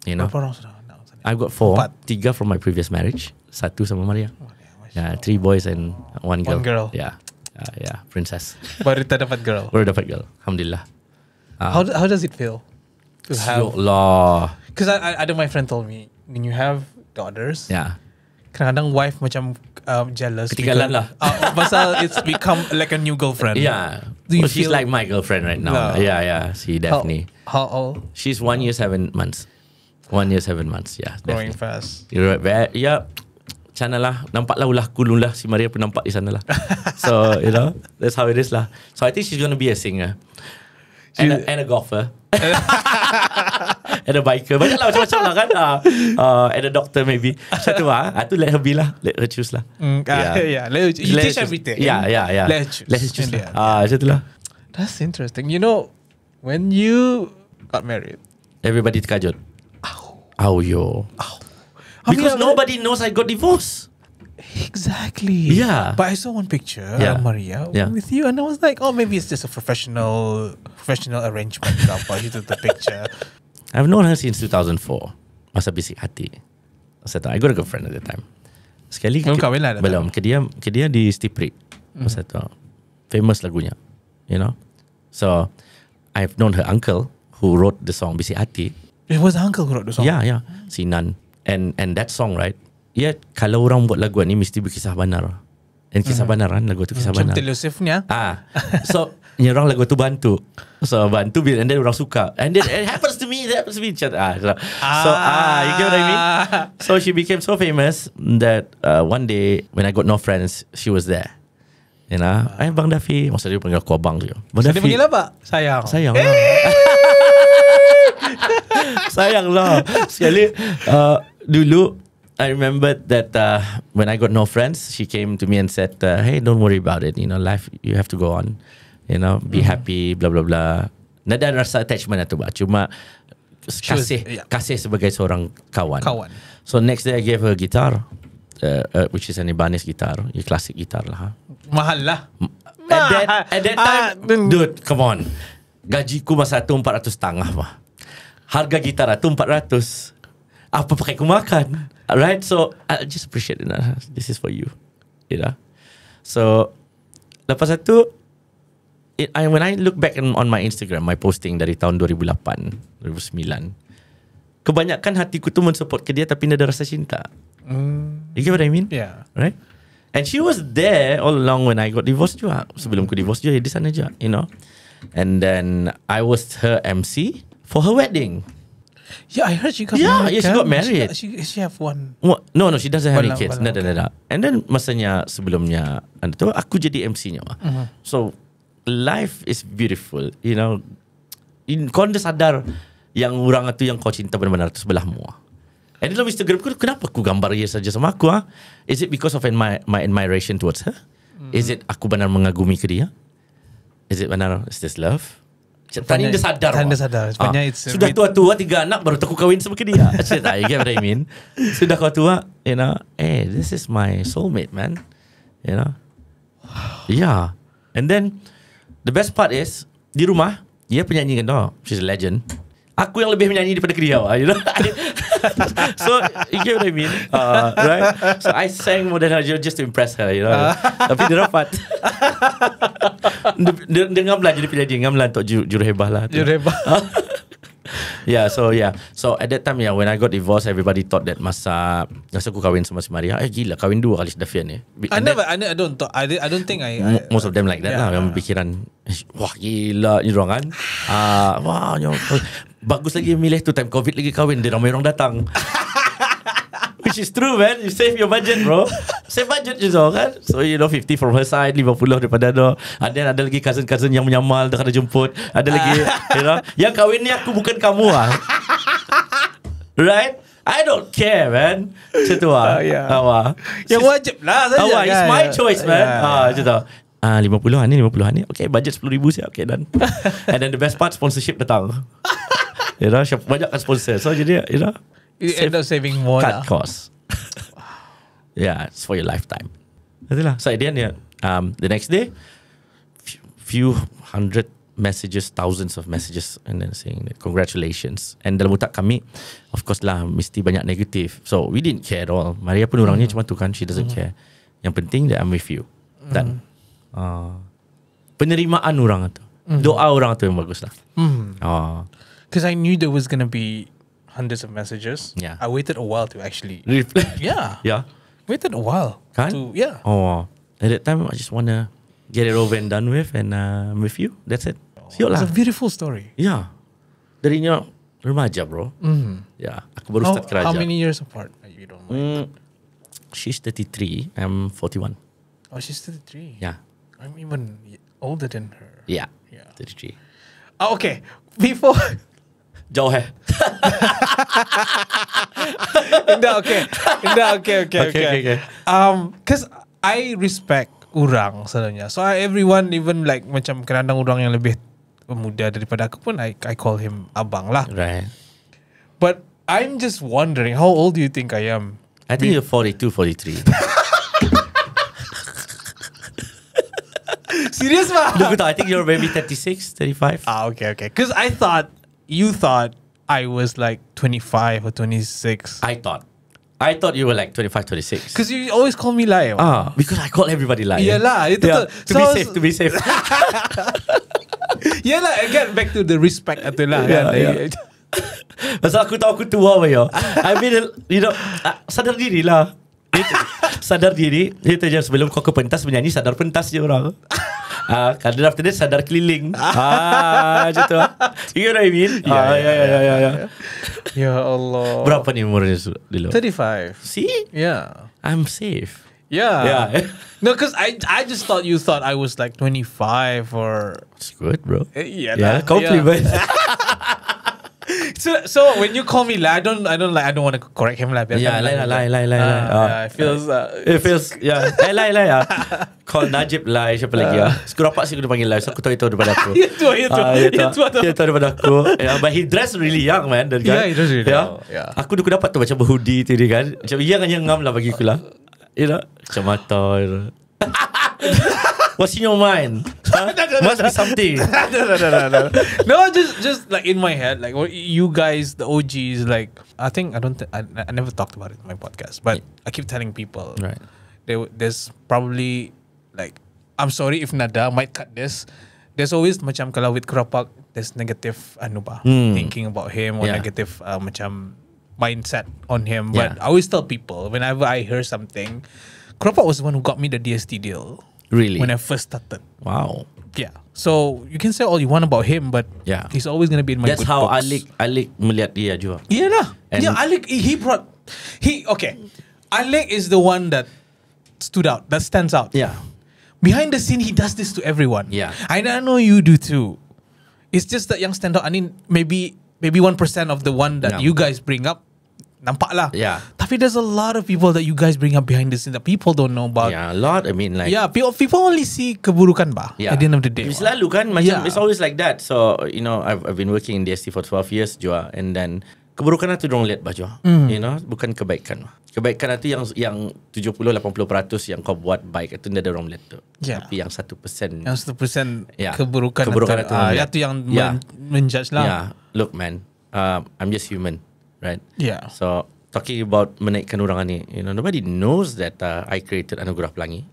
You know. Berapa orang sudah? I've got four. Empat. Tiga from my previous marriage. Satu sama Maria. Oh, yeah, three boys and one girl. One girl. Yeah. Uh, yeah, princess. Baru kita dapat girl. Baru dapat girl. Alhamdulillah. Uh, how, how does it feel? To have Because I, I, I know my friend told me when you have daughters. Yeah. kadang-kadang wife macam um, jealous. Ketinggalan lah. Uh, pasal it's become like a new girlfriend. Yeah. Do you well, oh, she's like my girlfriend right now. No. Yeah, yeah. She definitely. How, how old? She's one year seven months. One year seven months. Yeah. Growing fast. You're right. Yeah. Channel lah. Nampak lah ulah kulun lah. Si Maria pun nampak di sana lah. so, you know, that's how it is lah. So, I think she's gonna be a singer. and, a, and a golfer. and a biker Banyak lah macam-macam lah kan uh, uh, And a doctor maybe Macam tu lah uh, ah, Itu let her be lah Let her choose lah mm, yeah. Uh, yeah. Let her, you teach everything Yeah yeah yeah Let her choose Let her choose lah Ah, uh, Macam tu lah That's interesting You know When you got married Everybody terkejut Ow. Ow yo Ow. Because I mean, nobody knows I got divorced Exactly. Yeah. But I saw one picture, yeah. Uh, Maria, yeah. with you, and I was like, oh, maybe it's just a professional professional arrangement. but you took the picture? I've known her since 2004. Masa bisik hati. Masa tu, I got a good friend at the time. Sekali belum kahwin lah belum ke di Stiprit mm-hmm. masa tu famous lagunya you know so I've known her uncle who wrote the song Bisi Hati it was uncle who wrote the song yeah yeah Sinan and and that song right Ya kalau orang buat lagu ni mesti berkisah benar. Dan kisah hmm. benar kan lah, lagu tu kisah benar. Contoh Yusufnya. Ah. Ha. So nyerang lagu tu bantu. So bantu bila and then orang suka. And then it happens to me, it happens to me. Chat. Ah, so, ah. so ah, you get what I mean? So she became so famous that uh, one day when I got no friends, she was there. You know, ah. Eh, Bang Dafi, masa dia panggil aku abang dia. Bang Dafi. Dia panggil apa? Sayang. Sayang. Lah. Eh! Sayang lah. Sekali uh, dulu I remember that uh, when I got no friends, she came to me and said, uh, "Hey, don't worry about it. You know, life you have to go on. You know, be mm-hmm. happy. Blah blah blah." Nada rasa attachment atau lah apa? Cuma kasih kasih sebagai seorang kawan. Kawan. So next day I gave her a guitar, uh, uh, which is an Ibanez guitar, a classic guitar lah. Ha. Mahal lah. at that, at that time, ah, dude, come on. Gajiku masa tu ratus setengah mah. Harga gitar lah tu ratus. Apa pakai kau makan? Alright, so I just appreciate it. Nah. This is for you. You know? So, lepas satu, it, I, when I look back in, on my Instagram, my posting dari tahun 2008, 2009, kebanyakan hatiku tu mensupport ke dia tapi dia ada rasa cinta. Mm. You get what I mean? Yeah. Right? And she was there all along when I got divorced juga. Sebelum ku divorce juga, dia di sana juga. You know? And then, I was her MC for her wedding. Yeah, I heard she got yeah, married. Yeah, she kan? got married. She, got, she, she have one. What? No, no, she doesn't have any kids. Nada nada. no, And then masanya sebelumnya, anda tahu, aku jadi MC nya. Mm -hmm. So life is beautiful, you know. In, kau dah sadar yang orang itu yang kau cinta benar-benar itu sebelah mu. And then Instagram aku, kenapa aku gambar dia saja sama aku? ah? Is it because of my my admiration towards her? Mm -hmm. Is it aku benar mengagumi ke dia? Is it benar is this love? Tanya dia sadar. Tani dia sadar. Ah. Sebenarnya ah. sudah tua tua tiga anak baru aku kahwin sama dia. Saya tak ingat what I Sudah kau tua, you know, eh hey, this is my soulmate man. You know. Yeah. And then the best part is di rumah dia penyanyi kan no? She's a legend. Aku yang lebih menyanyi daripada dia. You know? so you get what I mean, uh, right? So I sang more than her just to impress her, you know. Uh. Tapi dia rapat. dia dia ngamlah jadi pilih dia ngamlah untuk juru, hebah lah. Juru hebah. yeah, so yeah. So at that time, yeah, when I got divorced, everybody thought that masa masa aku kawin sama si Maria, eh gila, kawin dua kali sedafian ni. Eh. I never, I, never, I don't I, don't think I, Most of them like that lah, yang yeah. Eh, wah gila, ini ah, orang kan. wah, Bagus lagi milih tu Time covid lagi kahwin Dia ramai orang datang Which is true man You save your budget bro Save budget je so kan So you know 50 from her side 50 daripada no And then ada lagi cousin-cousin Yang menyamal Dia kena jemput Ada lagi You know Yang kahwin ni aku bukan kamu lah Right I don't care man Macam tu lah Awak Yang wajib lah ah, saja Awak it's kan? my yeah. choice man ah, Macam tu ah lima puluh ane lima puluh ane, Okay budget sepuluh ribu siap Okay dan, And then the best part Sponsorship datang Ira siap banyak kan sponsor. So jadi Ira you save, end up saving more cut lah. cost. yeah, it's for your lifetime. Itulah. So at the yeah, um, the next day, few hundred messages, thousands of messages and then saying that congratulations. And dalam otak kami, of course lah, mesti banyak negatif. So we didn't care at all. Maria pun orangnya mm. cuma tu kan, she doesn't mm. care. Yang penting that I'm with you. Dan mm. uh, penerimaan orang tu, mm. doa orang tu yang bagus lah. Mm. Uh, because I knew there was gonna be hundreds of messages. Yeah. I waited a while to actually. yeah. Yeah. Waited a while. can To, yeah. Oh, wow. at that time I just wanna get it over and done with, and uh, with you, that's it. Oh, it's lah. a beautiful story. Yeah. Dari nyo remaja bro. Mm. Mm-hmm. Yeah. Aku baru how, start kerja. How many years apart? You don't mind. Mm, she's 33. I'm 41. Oh, she's 33. Yeah. I'm even older than her. Yeah. Yeah. 33. Oh, okay. Before jauh eh. Indah okay. Indah okay okay okay. okay. okay, okay. Um, cause I respect orang sebenarnya. So I, everyone even like macam kerandang orang yang lebih muda daripada aku pun I, I call him abang lah. Right. But I'm just wondering how old do you think I am? I think you're forty two, forty three. Serious ma? Look at I think you're maybe 36, 35. Ah, okay, okay. Because I thought you thought I was like 25 or 26. I thought. I thought you were like 25, 26. Because you always call me liar. Ah, because I call everybody liar. Yeah, lah. Yeah. To, so be safe, to be safe. yeah, lah. Again, back to the respect atu lah. Yeah, kan? yeah. Pasal aku tahu aku tua apa yo. I mean, you know, ah, sadar diri lah. sadar diri. Itu je sebelum kau ke pentas menyanyi, sadar pentas je orang. Ah, uh, after that sadar keliling. Ah, macam tu. You know what I mean? Ya, ah, ya, ya, ya, ya, ya, ya. Ya Allah. Berapa ni umurnya dulu? 35. See? Yeah. I'm safe. Yeah. Yeah. no, because I I just thought you thought I was like 25 or. It's good, bro. Eh, yeah. Ya, yeah. Compliment. Yeah. so so when you call me lah, I don't I don't like I don't want to correct him lah. Yeah, lie lah, lie, lie, lie. Ah, feels uh, uh, it feels yeah. Hey, eh, lie, lie. Ah. Call Najib lah, siapa lagi ya? Ah? Uh. Skrupa sih kita panggil lah. So aku tahu itu daripada aku. Itu, itu, itu, itu, itu, itu daripada aku. Yeah, but he dress really young man, dan Yeah, he dress really young. Yeah. Aku dulu dapat tu macam berhoodie tadi kan. Macam iya kan yang ngam lah bagi aku lah. Uh. You know, macam What's in your mind? Must be something. no, no, no, no, no. just just like in my head, like oh, you guys, the OGs, like I think I don't, th- I, I never talked about it in my podcast, but I keep telling people, right? there's probably like I'm sorry if Nada might cut this. There's always macam kalau with Kropak, there's negative anuba hmm. thinking about him or yeah. negative uh, macam mindset on him. Yeah. But I always tell people whenever I hear something, Kropak was the one who got me the DST deal. Really? When I first started. Wow. Yeah. So you can say all you want about him, but yeah, he's always gonna be in my. That's how books. Alik Alik melihat dia juga. Yeah lah. And yeah, Alik he brought he okay. Alik is the one that stood out, that stands out. Yeah. Behind the scene, he does this to everyone. Yeah. I know you do too. It's just that young stand out. I mean, maybe maybe one percent of the one that yeah. you guys bring up nampak lah. Yeah. Tapi there's a lot of people that you guys bring up behind the scenes that people don't know about. Yeah, a lot. I mean like. Yeah, people, people only see keburukan bah. Yeah. At the end of the day. Selalu kan, macam yeah. it's always like that. So you know, I've I've been working in DST for 12 years jua, and then keburukan itu dong lihat bah jua. Mm. You know, bukan kebaikan. Kebaikan itu yang yang 70-80% yang kau buat baik itu tidak ada orang melihat tu. Yeah. Tapi yang 1% Yang 1% keburukan, yeah. keburukan atau, itu uh, yang, yeah. men, menjudge lah. Yeah. Look man, uh, I'm just human. right? Yeah. So talking about menaikkan urangan ni, you know, nobody knows that uh, I created Anugerah Pelangi.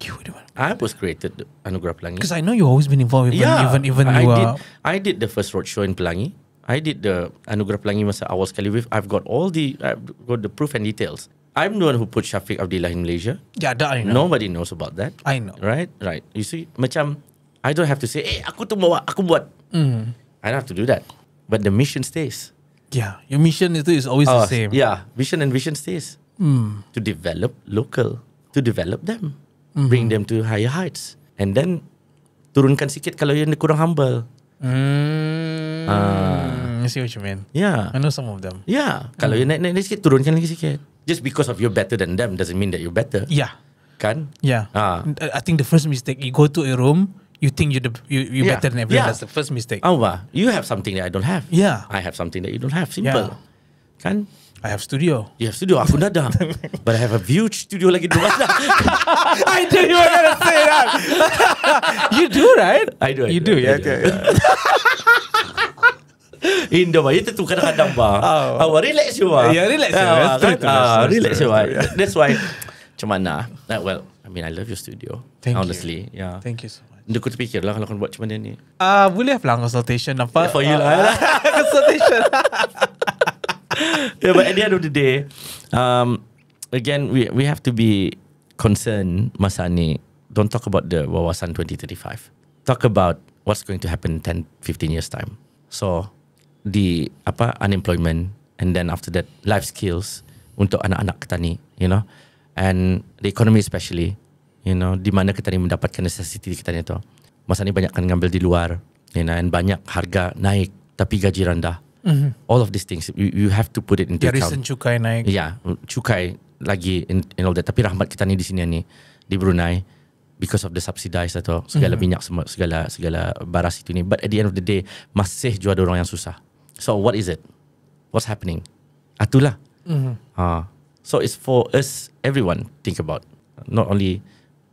You were the one. I was created Anugerah Pelangi. Because I know you've always been involved. Even, yeah. Even even I you did, I did the first roadshow in Pelangi. I did the Anugerah Pelangi masa awal sekali with. I've got all the I've got the proof and details. I'm the one who put Shafiq Abdullah in Malaysia. Yeah, that I know. Nobody knows about that. I know. Right, right. You see, macam I don't have to say, eh, aku tu bawa, aku buat. Mm. I don't have to do that. But the mission stays. Yeah, your mission is, is always uh, the oh, same. Yeah, vision and vision stays mm. to develop local, to develop them, mm-hmm. bring them to higher heights, and then turunkan sikit kalau yang kurang humble. Mm. Uh, I see what you mean. Yeah, I know some of them. Yeah, mm. kalau hmm. yang naik naik sikit turunkan lagi sikit. Just because of you're better than them doesn't mean that you're better. Yeah, kan? Yeah. Uh. I think the first mistake you go to a room you think you're the, you you yeah. better than everyone. Yeah. That's the first mistake. Oh, wow. you have something that I don't have. Yeah, I have something that you don't have. Simple, yeah. kan? I have studio. You have studio. Aku nada. but I have a huge studio lagi di rumah. I knew you were gonna say that. you do, right? I do. I you do. do. Yeah. Okay. Indo ba? Itu tu kadang-kadang ba. Oh. Awak ah, relax je ba. Yeah, relax je. Ah, uh, kan? uh, relax je ba. That's why. Macam mana? Well, I mean, I love your studio. Thank honestly. you. Honestly, yeah. Thank you so Dia aku terfikir lah kalau kau buat macam mana ni. Ah uh, boleh lah consultation nampak. Yeah, for you lah. lah. consultation. yeah, but at the end of the day, um, again, we we have to be concerned masa ni. Don't talk about the wawasan 2035. Talk about what's going to happen in 10, 15 years time. So, the apa unemployment and then after that, life skills untuk anak-anak kita ni, you know. And the economy especially, you know di mana kita ni mendapatkan necessity kita ni tu masa ni banyak kan ngambil di luar you know and banyak harga naik tapi gaji rendah mm-hmm. all of these things you, you have to put it into ya, account recent cukai naik ya yeah, cukai lagi in, in all that tapi rahmat kita ni di sini ni di Brunei because of the subsidised atau segala mm-hmm. minyak semua segala segala baras itu ni but at the end of the day masih jual orang yang susah so what is it what's happening atulah mm-hmm. uh, ah, so it's for us everyone think about not only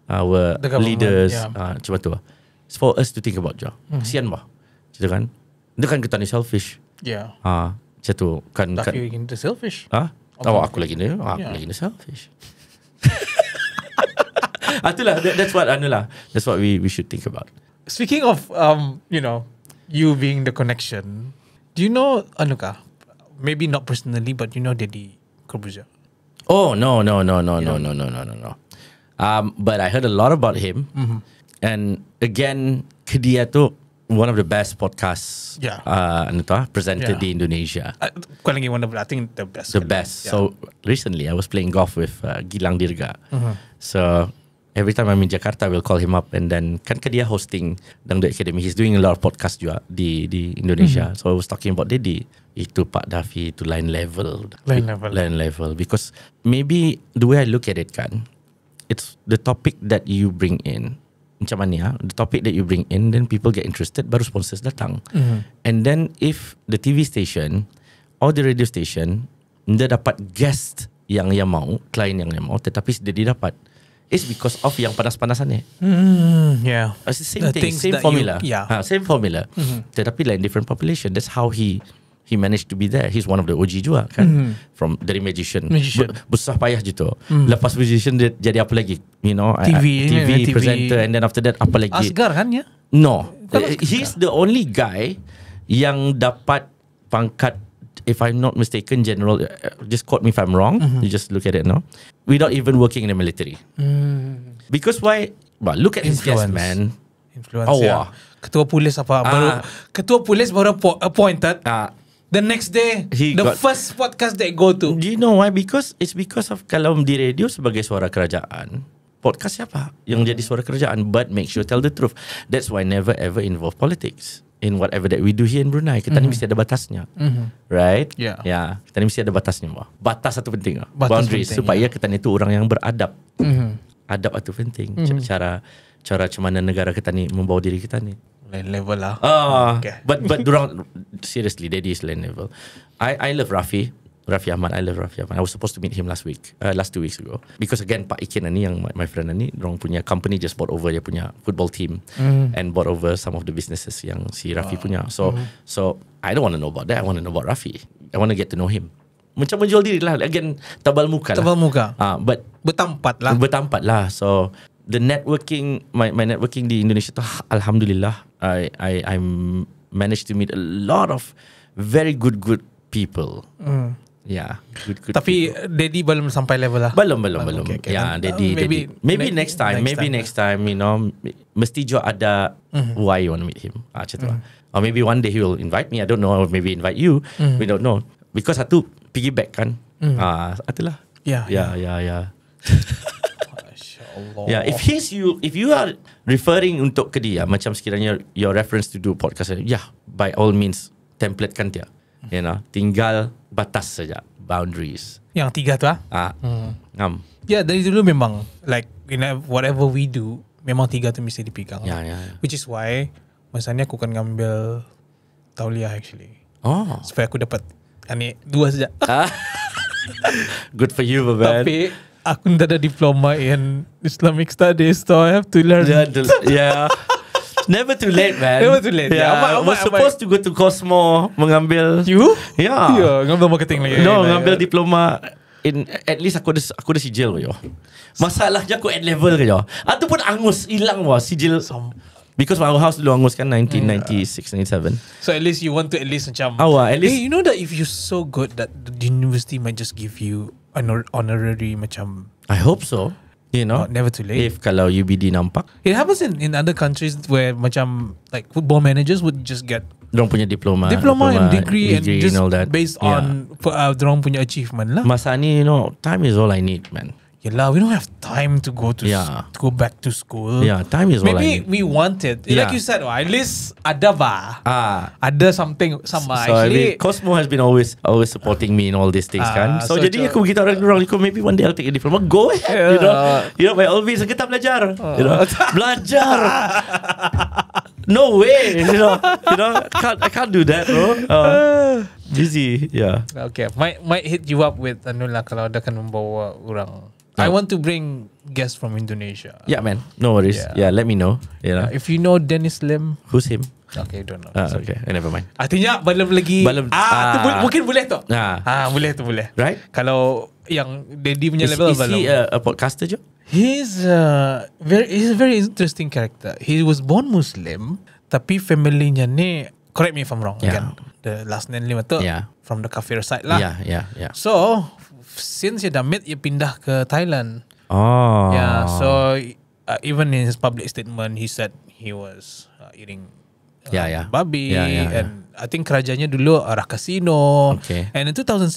our leaders yeah. uh, ah, cuma tu lah. It's for us to think about je. Mm-hmm. bah. Cita kan? Dia kan kita ni selfish. Yeah. Ha, macam tu. Kan, Tapi kan, you selfish. Ha? Oh, aku lagi ni. Yeah. Aku lagi ni selfish. Atulah, That, that's what anu lah. That's what we we should think about. Speaking of, um, you know, you being the connection. Do you know Anuka? Maybe not personally, but you know Daddy Kerbuja. Oh no no no no no no, no no no no no no. Um, but I heard a lot about him. Mm-hmm. And again, Kedia tu one of the best podcasts yeah. uh, presented yeah. in Indonesia. Uh, one of, I think, the best. The best. Yeah. So recently, I was playing golf with uh, Gilang Dirga. Mm-hmm. So every time I'm in Jakarta, we'll call him up. And then, kan Kedia hosting Dangdut Academy. He's doing a lot of podcasts, juga di, di Indonesia. Mm-hmm. So I was talking about Didi. Itu Pak Davi, itu line level. Line level. Line level. Because maybe the way I look at it kan, it's the topic that you bring in. Macam mana ya? The topic that you bring in, then people get interested, baru sponsors datang. Mm-hmm. And then if the TV station or the radio station dia dapat guest yang yang mau, client yang yang mau, tetapi dia dapat, it's because of yang panas-panasannya. Mm, yeah. It's the same the thing, same formula. You, yeah. Ha, same formula. Mm-hmm. Tetapi lain like, different population. That's how he he managed to be there. He's one of the OG juga kan mm. from dari magician. magician. Besar payah gitu. Mm. Lepas magician dia jadi apa lagi? You know, TV, I, I, TV yeah, presenter and then after that apa lagi? Asgar kan ya? No. Eh, he's the only guy yang dapat pangkat if I'm not mistaken general eh, eh, just quote me if I'm wrong. Mm-hmm. You just look at it now. Without even working in the military. Mm. Because why? Well, look at his guest man. Influence. Oh, yeah. Ya. Ketua polis apa uh, baru ketua polis baru appointed. Uh, The next day he The got, first podcast that go to Do you know why? Because It's because of Kalau di radio sebagai suara kerajaan Podcast siapa? Yang jadi suara kerajaan But make sure tell the truth That's why never ever involve politics In whatever that we do here in Brunei Kita mm-hmm. ni mhm. mesti ada batasnya mm-hmm. Right? Yeah. yeah Kita ni mesti ada batasnya bah. Batas satu penting lah Boundaries penting, Supaya yeah. kita ni tu orang yang beradab mm-hmm. Adab satu penting mm-hmm. Cara Cara macam negara kita ni Membawa diri kita ni lain level lah. Uh, okay. But but durang seriously, Daddy is lain level. I I love Rafi. Rafi Ahmad, I love Rafi Ahmad. I was supposed to meet him last week, uh, last two weeks ago. Because again, Pak Ikin ni yang my, my friend ni, orang punya company just bought over dia punya football team mm. and bought over some of the businesses yang si Rafi uh, punya. So, mm. so I don't want to know about that. I want to know about Rafi. I want to get to know him. Macam menjual diri lah. Again, tabal muka lah. Tabal muka. Uh, but, bertampat lah. Bertampat lah. So, the networking my my networking di Indonesia tu ha, alhamdulillah I I I managed to meet a lot of very good good people. Mm. Yeah, tapi people. daddy belum sampai level lah. Belum belum oh, belum. Okay, okay. Yeah, daddy uh, daddy. Maybe next time, next maybe time. next time, you know, mesti jo ada mm-hmm. why you want to meet him. Ah, macam lah. Mm-hmm. Or maybe one day he will invite me. I don't know. Or maybe invite you. Mm. We don't know. Because satu piggyback kan. Mm. Ah, itulah. Yeah, yeah, yeah, yeah. yeah. Allah. Yeah, if he's you, if you are referring untuk ke dia, macam sekiranya your reference to do podcast, yeah, by all means, template kan dia. You know, tinggal batas saja, boundaries. Yang tiga tu ah. Ah. Hmm. Ngam. Yeah, dari dulu memang like in whatever we do, memang tiga tu mesti dipegang. Yeah, yeah, yeah. Which is why masanya aku kan ngambil tauliah actually. Oh. Supaya aku dapat ani kan, dua saja. Ah. Good for you, Baban. Tapi aku tidak ada diploma in Islamic studies, so I have to learn. Yeah, the, yeah. Never too late, man. Never too late. Yeah, yeah. I was supposed to go to Cosmo mengambil. You? Yeah. Yeah, Mengambil marketing lagi. No, mengambil ya. yeah. diploma. In, at least aku ada aku ada sijil yo. Masalahnya aku at level ke yo. Atu angus hilang wah sijil. Because my house dulu angus kan 1996, yeah. 97. So at least you want to at least macam. Awak at least. Hey, you know that if you so good that the university might just give you honor- honorary macam I hope so you know not, never too late if kalau UBD nampak it happens in in other countries where macam like football managers would just get Diorang punya diploma, diploma Diploma and degree, degree and, just and all that Based yeah. on uh, Diorang punya achievement lah Masa ni you know Time is all I need man yeah, we don't have time to go to yeah. to go back to school. Yeah, time is maybe we wanted. Yeah. Like you said, oh, at least ada ba? Ah, ada something sama. So, actually, I mean, Cosmo has been always always supporting me in all these things, ah, kan? So, so jadi aku kita orang orang aku maybe one day I'll take a diploma. Go ahead, yeah. you know, you know by all means kita belajar, uh. you know, ah. belajar. no way, you know, you know, can't I can't do that, bro. Uh, busy, yeah. Okay, might might hit you up with anu lah kalau ada kan membawa orang I want to bring guests from Indonesia. Yeah, man. No worries. Yeah, yeah let me know. You know. Yeah, if you know Dennis Lim, who's him? Okay, don't know. Ah, okay, eh, never mind. Artinya ah, belum lagi. Belum. Ah, ah. Tu, ah. mungkin boleh tu. Ah. ah, boleh tu boleh. Right? Kalau yang Daddy punya is, level is belum. Is he uh, a podcaster juga? He's uh, very he's a very interesting character. He was born Muslim, tapi familynya ni correct me if I'm wrong yeah. again. The last name lima tu yeah. from the kafir side lah. Yeah, yeah, yeah. So since you done mid you pindah ke Thailand. Oh. Ah. Yeah, so uh, even in his public statement he said he was uh, eating uh, yeah, yeah. babi yeah, yeah, ya. and I think kerajanya dulu arah kasino. Okay. And in 2017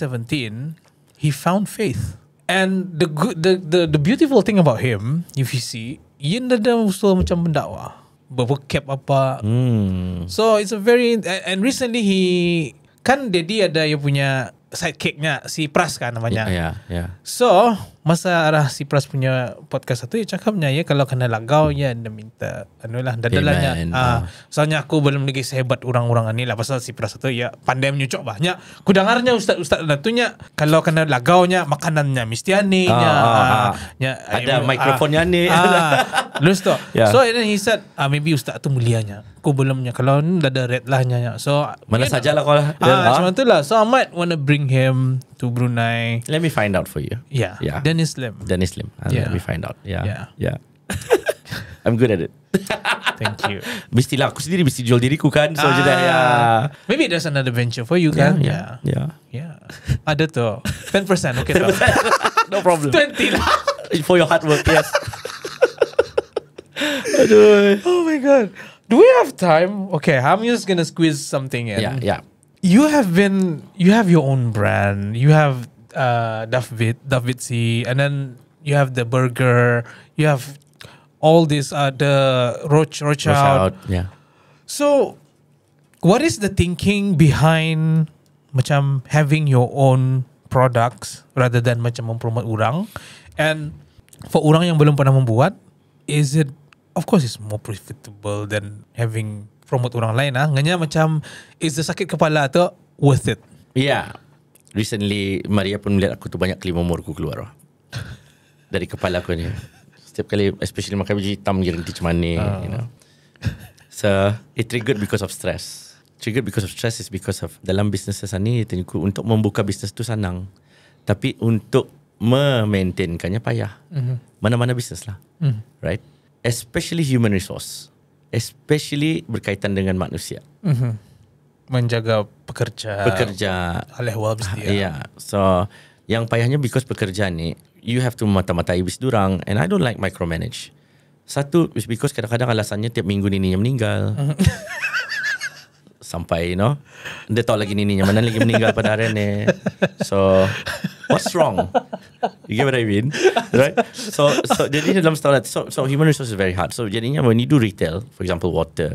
he found faith. And the good, the, the the beautiful thing about him, if you see, yin dada usul macam mendakwa, berbukap apa. Mm. So it's a very and recently he kan Daddy ada yang punya sidekicknya si Pras kan namanya. Yeah, yeah, yeah. So masa arah Pras punya podcast satu dia cakapnya ya kalau kena lagau ya dia minta anulah dalanya. Ah, ah soalnya aku belum lagi sehebat orang-orang ini lah pasal si Pras satu ya pandai menyucuk banyak lah, ku dengarnya ustaz ustaz tentunya kalau kena lagau nya makanannya mesti ani ah, nya ah, eh, ya ada mikrofonnya ni lulus tu so and then he said ah maybe ustaz tu mulianya ku belumnya kalau dah ada red lah nya so mana sajalah kau lah ah, ah. macam itulah so Ahmad wanna bring him to Brunei. Let me find out for you. Yeah. Yeah. Dennis Lim. Dennis Lim. Ah, yeah. Let me find out. Yeah. Yeah. yeah. I'm good at it. Thank you. Mestilah aku sendiri mesti jual diriku kan. So ah, jadi ya. Maybe there's another venture for you kan. Yeah. Yeah. Yeah. yeah. Ada tu. 10% okay 10%. Toh. no problem. 20 lah. for your hard work, yes. Aduh. Oh my god. Do we have time? Okay, I'm just gonna squeeze something in. Yeah, yeah you have been you have your own brand. You have uh David C, and then you have the burger, you have all these uh the Roach Roach, out. Yeah. So what is the thinking behind macam having your own products rather than macam mempromote orang and for orang yang belum pernah membuat is it of course it's more profitable than having promote orang lain lah. Nganya macam is the sakit kepala tu worth it? Yeah. Recently Maria pun melihat aku tu banyak kelima umurku keluar. lah Dari kepala aku ni. Setiap kali especially makan biji hitam je nanti macam mana. Ah. You know. So it triggered because of stress. Triggered because of stress is because of dalam bisnes sana ni untuk membuka bisnes tu senang. Tapi untuk memaintainkannya payah. Mm-hmm. Mana-mana bisnes lah. Mm. Right? Especially human resource especially berkaitan dengan manusia. Mm-hmm. Menjaga pekerja. Pekerja. Alih wal bisdia. Ya. Yeah. So, yang payahnya because pekerja ni, you have to mata-mata ibis durang and I don't like micromanage. Satu, is because kadang-kadang alasannya tiap minggu nininya meninggal. Mm-hmm. Sampai, you know, dia tahu lagi nininya, mana lagi meninggal pada hari ni. So, What's wrong? you get what I mean, right? So, so jadinya dalam startup, so, so human resources is very hard. So jadinya when you do retail, for example, water,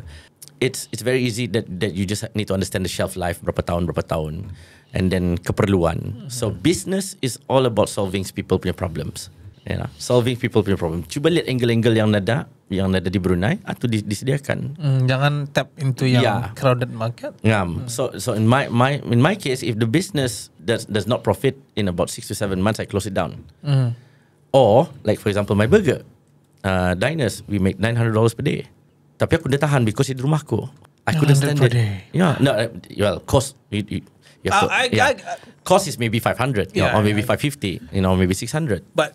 it's it's very easy that that you just need to understand the shelf life berapa tahun berapa tahun, and then keperluan. Mm -hmm. So business is all about solving people's problems you know, solving people punya problem. Cuba lihat angle-angle yang ada yang ada di Brunei atau disediakan. Mm, jangan tap into yang yeah. crowded market. Ngam. Mm. So so in my my in my case if the business does does not profit in about 6 to 7 months I close it down. Mm. Or like for example my burger uh, diners we make $900 per day. Tapi aku dah tahan because itu rumahku. I couldn't stand it. Yeah, no, uh, well, cost you, you, you uh, to, I, yeah. I, I, cost is maybe 500 yeah, know, or maybe 550 you know maybe 600 but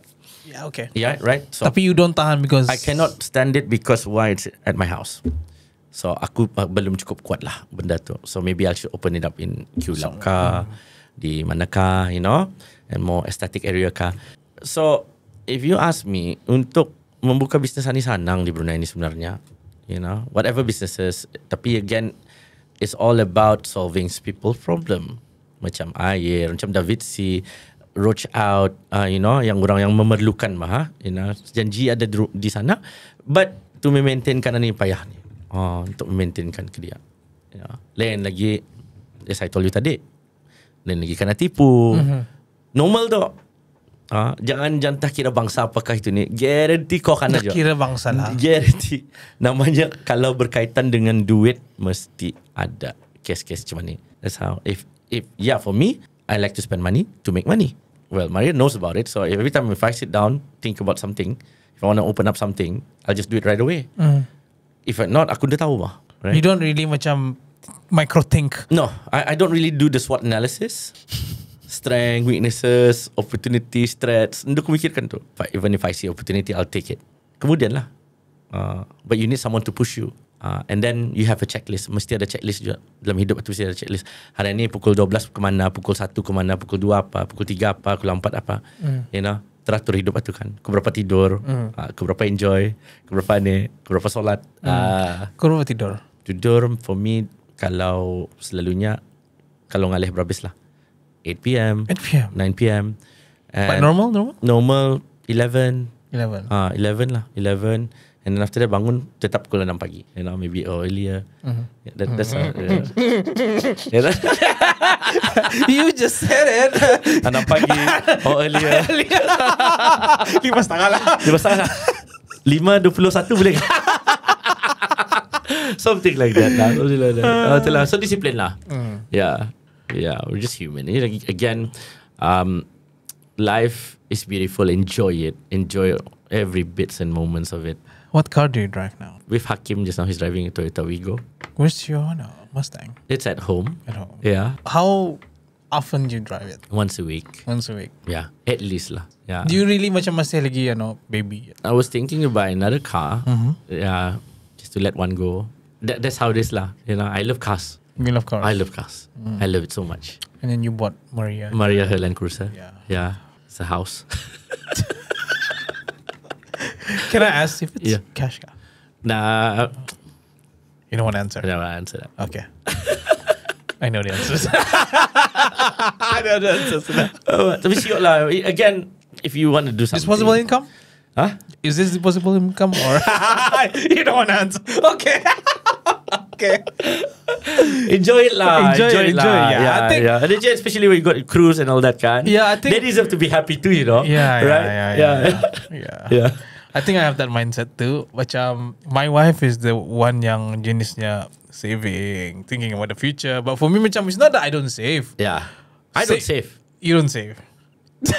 Yeah, okay. Yeah, right. So, Tapi you don't tahan because I cannot stand it because why it's at my house. So aku uh, belum cukup kuat lah benda tu. So maybe I should open it up in Q lab ka, di manakah, you know, and more aesthetic area ka. So if you ask me untuk membuka bisnes ni sanang di Brunei ini sebenarnya, you know, whatever businesses. Tapi again, it's all about solving people problem. Macam air, macam David si reach out uh, you know yang orang yang memerlukan mah ha? you know janji ada di sana but to maintain kan ni payah ni oh, untuk maintainkan ke dia you know? lain lagi as I told you tadi lain lagi kena tipu mm-hmm. normal tu Ah, jangan jantah kira bangsa apakah itu ni. Guarantee kau kena jo. Kira bangsa lah. Guarantee. Namanya kalau berkaitan dengan duit mesti ada kes-kes macam ni. That's how if if yeah for me I like to spend money to make money. Well, Maria knows about it. So every time if I sit down, think about something, if I want to open up something, I'll just do it right away. Mm. If not, aku dah tahu lah. Right? You don't really macam micro think. No, I, I don't really do the SWOT analysis. Strength, weaknesses, opportunities, threats. Nduk mikirkan tu. But even if I see opportunity, I'll take it. Kemudian lah. Uh, but you need someone to push you. Uh, and then you have a checklist. Mesti ada checklist juga. Dalam hidup itu mesti ada checklist. Hari ini pukul 12 ke mana, pukul 1 ke mana, pukul 2 apa, pukul 3 apa, pukul 4 apa. Mm. You know, teratur hidup lah tu kan. Keberapa tidur, mm. uh, ah, keberapa enjoy, keberapa ini, keberapa solat. Mm. Uh, ah. keberapa tidur? Tidur for me, kalau selalunya, kalau ngalih berhabis lah. 8 p.m. 8 p.m. 9 p.m. Quite normal, normal? Normal, 11. 11. Ah, uh, 11 lah, 11. And then after that bangun tetap pukul 6 pagi. You know maybe oh earlier. Uh, mm-hmm. Yeah, that, that's mm-hmm. uh, yeah. you just said it. 6 pagi or oh, earlier. Uh. Uh. Lima setengah lah. Lima setengah lah. Lima dua puluh satu boleh kan? Something like that lah. Something like that. Uh, so discipline lah. Mm. Yeah. Yeah, we're just human. You know, again, um, life is beautiful. Enjoy it. Enjoy every bits and moments of it. What car do you drive now? With Hakim just now, he's driving a Toyota Wigo. Where's your no, Mustang? It's at home. At home. Yeah. How often do you drive it? Once a week. Once a week. Yeah, at least lah. Yeah. Do you really a masih lagi know, baby? I was thinking about another car. Mm-hmm. Yeah, just to let one go. That, that's how this lah. You know, I love cars. You love cars. I love cars. Mm. I love it so much. And then you bought Maria. Maria Helen Cruiser. Yeah. Yeah. It's a house. Can I ask if it's yeah. cash Nah. You don't want to answer. I don't want to answer that. Okay. I know the answers. I know the answers. To that. Oh, but again, if you want to do something. Disposable income? Huh? Is this disposable income or you don't want to answer? Okay. okay. Enjoy it lah. Enjoy, enjoy it, enjoy lah. Yeah, yeah, I think, yeah. And especially when you got cruise and all that kind. Yeah, I think they deserve to be happy too. You know. Yeah, right. Yeah, yeah, yeah. yeah. yeah. yeah. I think I have that mindset too. Macam my wife is the one yang jenisnya saving, thinking about the future. But for me macam it's not that I don't save. Yeah. I don't save. You don't save.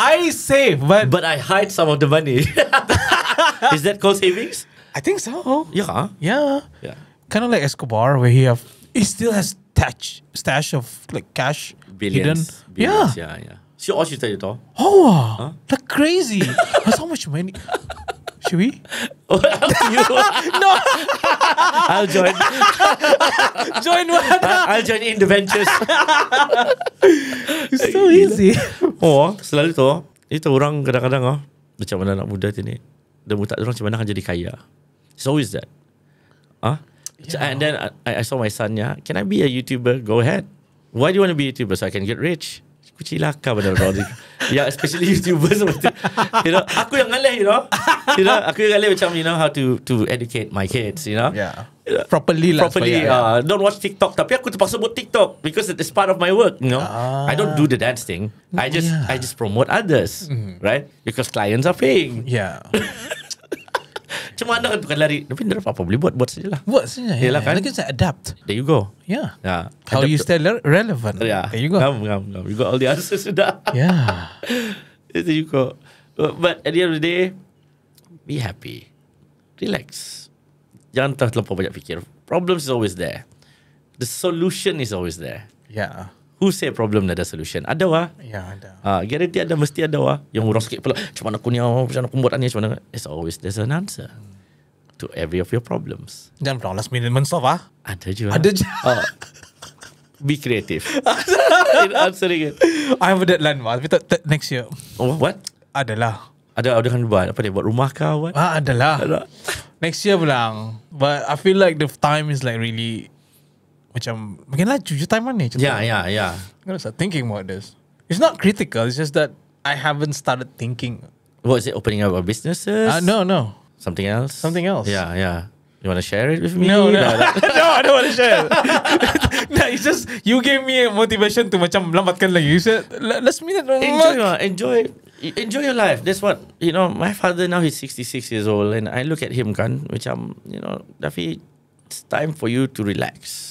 I save, but But I hide some of the money. is that called savings? I think so. Yeah. Yeah. Yeah. Kind of like Escobar, where he have he still has stash stash of like cash Billions. hidden. Billions. Yeah. Yeah. Yeah. She all she said it all. Oh, huh? that crazy. That's how much money. Should we? you? no. I'll join. join what? I'll join in the ventures. It's so easy. Oh, selalu tu. Itu orang kadang-kadang oh Macam mana anak muda ni. Dia minta orang macam mana akan jadi kaya. It's always that. Ah, huh? yeah. And then I, I saw my son. Yeah. Can I be a YouTuber? Go ahead. Why do you want to be a YouTuber? So I can get rich kucing lakar pada orang ni. Yeah, especially YouTubers, semua tu. You know, aku yang ngalih, you know. You know, aku yang ngalih macam, you know, how to to educate my kids, you know. Yeah. Properly lah Properly uh, yeah. Ah. Don't watch TikTok Tapi aku terpaksa buat TikTok Because it's part of my work You know ah. I don't do the dance thing I just yeah. I just promote others mm. Right Because clients are paying Yeah Macam mana kan bukan lari Tapi tak apa-apa Boleh buat Buat sajalah Buat saja ya, yeah. kan? Lagi saya adapt There you go Yeah, yeah. How adapt you stay le- relevant yeah. There you go ngam, ngam, ngam. You got all the answers sudah Yeah There you go but, but at the end of the day Be happy Relax Jangan terlalu banyak fikir Problems is always there The solution is always there Yeah Who say problem ada solution? Ada wah. Ya, ada. Ah, uh, guarantee ada mesti ada wah. Yang orang sikit pula, Cuma nak aku oh, macam nak buat ni, macam mana. It's always there's an answer to every of your problems. Dan pula last minute men solve ah. Ada je. Ada je. Uh, be creative. In answering it. I have a deadline wah. Tapi next year. Oh, what? Adalah. Ada ada kan buat apa dia buat rumah ke Ah, adalah. adalah. next year pulang. But I feel like the time is like really macam makin laju je time mana cerita. Yeah, yeah, yeah. I'm gonna start thinking about this. It's not critical. It's just that I haven't started thinking. What is it? Opening up a businesses? Uh, no, no. Something else. Something else. Yeah, yeah. You want to share it with me? No, no, no, no I don't want to share. no, it's just you gave me a motivation to macam lambatkan lagi. You said let's meet. Enjoy, enjoy, enjoy your life. That's what you know. My father now he's sixty six years old, and I look at him, kan, which I'm, you know, Duffy, it's time for you to relax.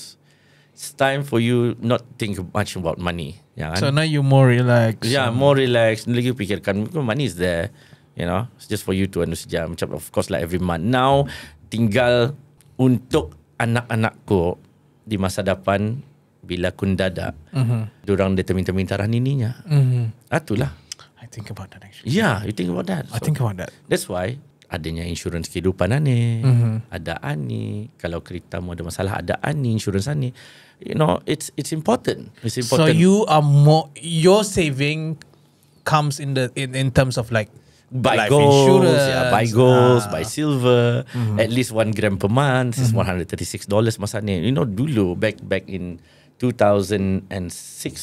it's time for you not think much about money. Yeah. Kan? So now you more relaxed. Yeah, more relaxed. Lagi fikirkan, money is there. You know, it's just for you to anu saja. Ya, macam of course like lah every month. Now tinggal untuk anak-anakku di masa depan bila kun dada, mm-hmm. Diorang dia terminta-minta rah nininya. Mm-hmm. Atulah. Ah, I think about that actually. Yeah, you think about that. I so, think about that. That's why adanya insurans kehidupan ani mm-hmm. ada ani kalau kereta mu ada masalah ada ani insurans ani you know it's it's important it's important so you are more your saving comes in the in in terms of like buy life goals, insurance yeah, buy goals ah. buy silver mm-hmm. at least one gram per month is mhm. one hundred thirty six dollars masa ni you know dulu back back in 2006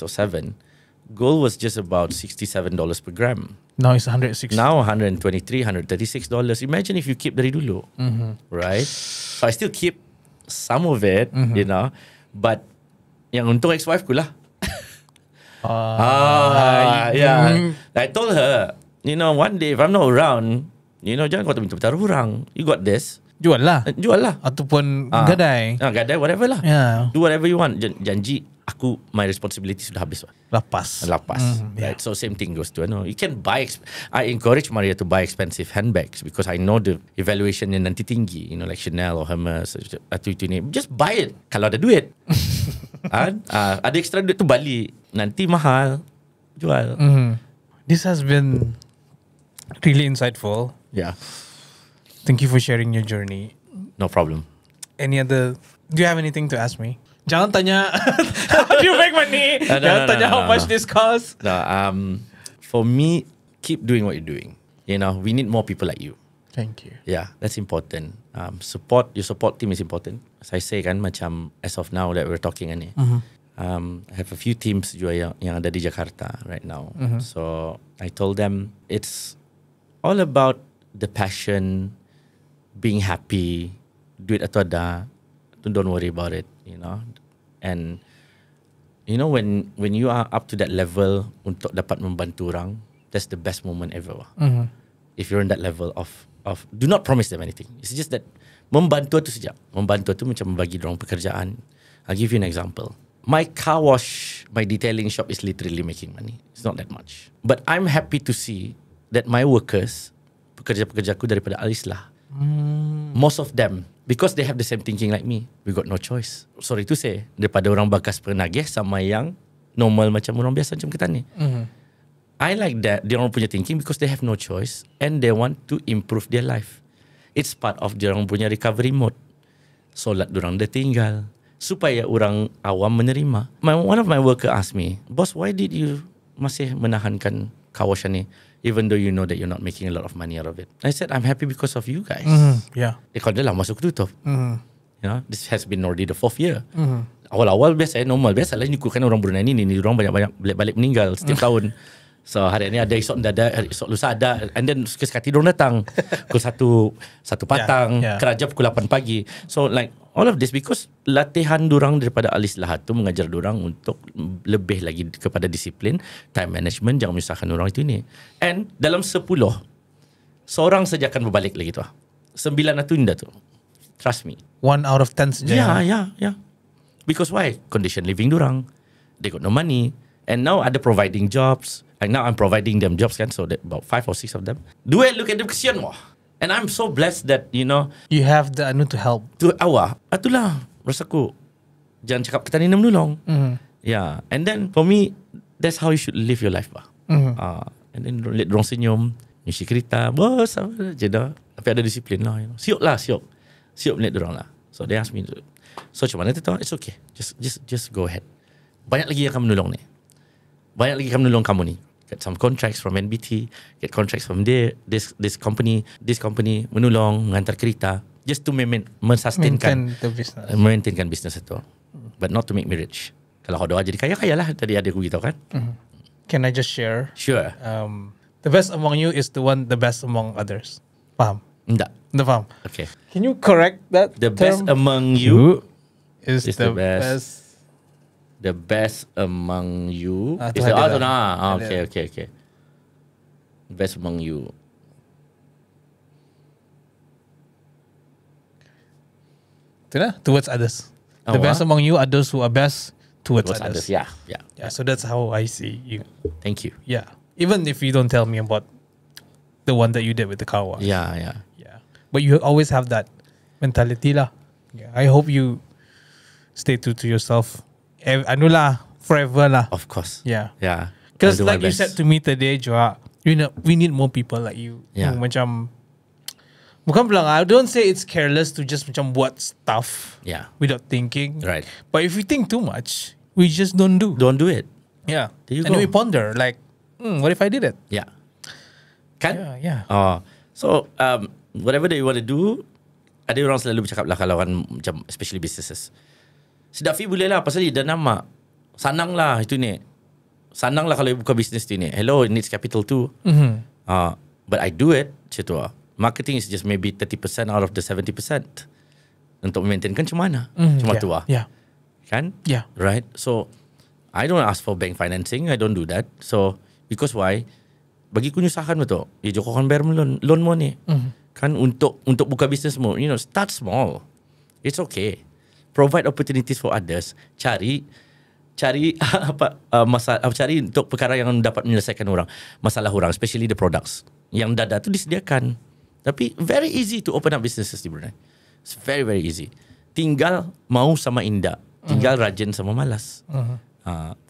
or 7 gold was just about 67 dollars per gram Now it's 160. Now 123, 136 dollars. Imagine if you keep dari dulu, mm-hmm. right? So I still keep some of it, mm-hmm. you know. But yang untung ex-wife ku lah. uh, ah, yeah. Ya. Mm-hmm. I told her, you know, one day if I'm not around, you know, jangan kau tu minta taruh orang. You got this. Jual lah. jual lah. Ataupun uh, gadai. Uh, gadai, whatever lah. Yeah. Do whatever you want. Janji, aku my responsibility sudah habis. Lepas. Lepas. Mm, right? So same thing goes to you know you can buy. I encourage Maria to buy expensive handbags because I know the evaluation yang nanti tinggi. You know like Chanel or Hermes atau itu ni. Just buy it kalau ada duit. it. uh, ah, ah, ada extra duit tu balik. Nanti mahal jual. Mm. This has been really insightful. Yeah. Thank you for sharing your journey. No problem. Any other? Do you have anything to ask me? jangan tanya how do you make money no, no, jangan no, tanya no, no, how no. much this cost no, um, for me keep doing what you're doing you know we need more people like you thank you yeah that's important um, support your support team is important as I say kan macam as of now that we're talking kan ni mm-hmm. um, I have a few teams juga yang, yang ada di Jakarta right now mm-hmm. so I told them it's all about the passion being happy duit atau ada don't worry about it you know and you know when when you are up to that level untuk dapat membantu orang that's the best moment ever mm -hmm. if you're in that level of of do not promise them anything it's just that membantu tu saja membantu tu macam bagi orang pekerjaan i'll give you an example my car wash my detailing shop is literally making money it's not that much but i'm happy to see that my workers pekerja-pekerja aku daripada Alislah mm. most of them Because they have the same thinking like me. We got no choice. Sorry to say. Daripada orang bakas penagih sama yang normal macam orang biasa macam kita ni. Mm-hmm. I like that. Dia orang punya thinking because they have no choice. And they want to improve their life. It's part of dia orang punya recovery mode. Solat dia orang dah tinggal. Supaya orang awam menerima. My, one of my worker asked me, Boss, why did you masih menahankan kawasan ni? even though you know that you're not making a lot of money out of it. I said, I'm happy because of you guys. Mm-hmm. Yeah. They called it masuk tutup. Mm-hmm. You know, this has been already the fourth year. Mm-hmm. Awal-awal biasa, normal biasa lah. Nyukurkan orang Brunei ni, ni orang banyak-banyak balik-balik meninggal setiap tahun. So hari ni ada esok ada hari esok lusa ada and then sekali tidur datang pukul satu satu patang yeah, yeah. kerja pukul 8 pagi. So like all of this because latihan durang daripada Alis Lahat tu mengajar durang untuk lebih lagi kepada disiplin time management jangan menyusahkan durang itu ni. And dalam sepuluh seorang saja akan berbalik lagi tu. Sembilan atau indah tu. Trust me. One out of ten saja. Yeah, yeah, yeah. Ya. Because why? Condition living durang. They got no money. And now ada providing jobs. And now I'm providing them jobs kan. So that about five or six of them. Do I look at them. Kesian wah. And I'm so blessed that, you know. You have the anu to help. To awa, ah, atulah Rasa aku. Jangan cakap kita ni menolong. Mm -hmm. Yeah. And then for me, that's how you should live your life. Mm -hmm. uh, and then let orang senyum. Nyusi cerita, Bos. jeda. Tapi ada disiplin lah. You know. Siup lah, siok, siok let orang lah. So they ask me. So cuma nanti tahu, It's okay. Just just just go ahead. Banyak lagi yang akan menolong ni banyak lagi kami menolong kamu ni get some contracts from NBT get contracts from there this this company this company menolong mengantar kereta just to maintain mensustainkan the business uh, maintainkan business itu but not to make me rich kalau kau doa jadi kaya kaya lah tadi ada aku beritahu kan mm-hmm. can I just share sure um, the best among you is the one the best among others faham tidak tidak faham okay can you correct that the term? best among you, you is, is, the, the best, best The best among you. Ah, Is it other one. Ah, okay, okay, okay. Best among you. Itulah, towards others. Oh, the best among you are those who are best towards, towards others. others. Yeah, yeah. Yeah, so that's how I see you. Thank you. Yeah. Even if you don't tell me about the one that you did with the car wash. Yeah, yeah. Yeah. But you always have that mentality lah. Yeah. I hope you stay true to yourself ano lah, forever lah. Of course. Yeah. Yeah. Because like you said to me today, Joa, we need, we need more people like you. Yeah. Who, macam, bukan bilang, I don't say it's careless to just macam buat stuff. Yeah. Without thinking. Right. But if we think too much, we just don't do. Don't do it. Yeah. There you and go. we ponder like, mm, what if I did it? Yeah. Kan? Yeah. yeah. Oh. So, um, whatever that you want to do, ada orang selalu bercakap lah kalau kan especially businesses. Sedafi boleh lah Pasal dia nama Sanang lah itu ni Sanang lah kalau buka bisnes tu ni Hello it needs capital too mm-hmm. uh, But I do it Macam tu lah Marketing is just maybe 30% out of the 70% Untuk maintain kan macam mana mm, Cuma yeah, tu lah yeah. Kan yeah. Right So I don't ask for bank financing I don't do that So Because why Bagi ku betul Ya Joko kan bayar loan Loan mu mm-hmm. Kan untuk Untuk buka bisnes You know start small It's okay provide opportunities for others cari cari apa uh, masa cari untuk perkara yang dapat menyelesaikan orang masalah orang especially the products yang dada tu disediakan tapi very easy to open up businesses di Brunei it's very very easy tinggal mau sama indah tinggal uh-huh. Mhm. rajin sama malas uh-huh. uh,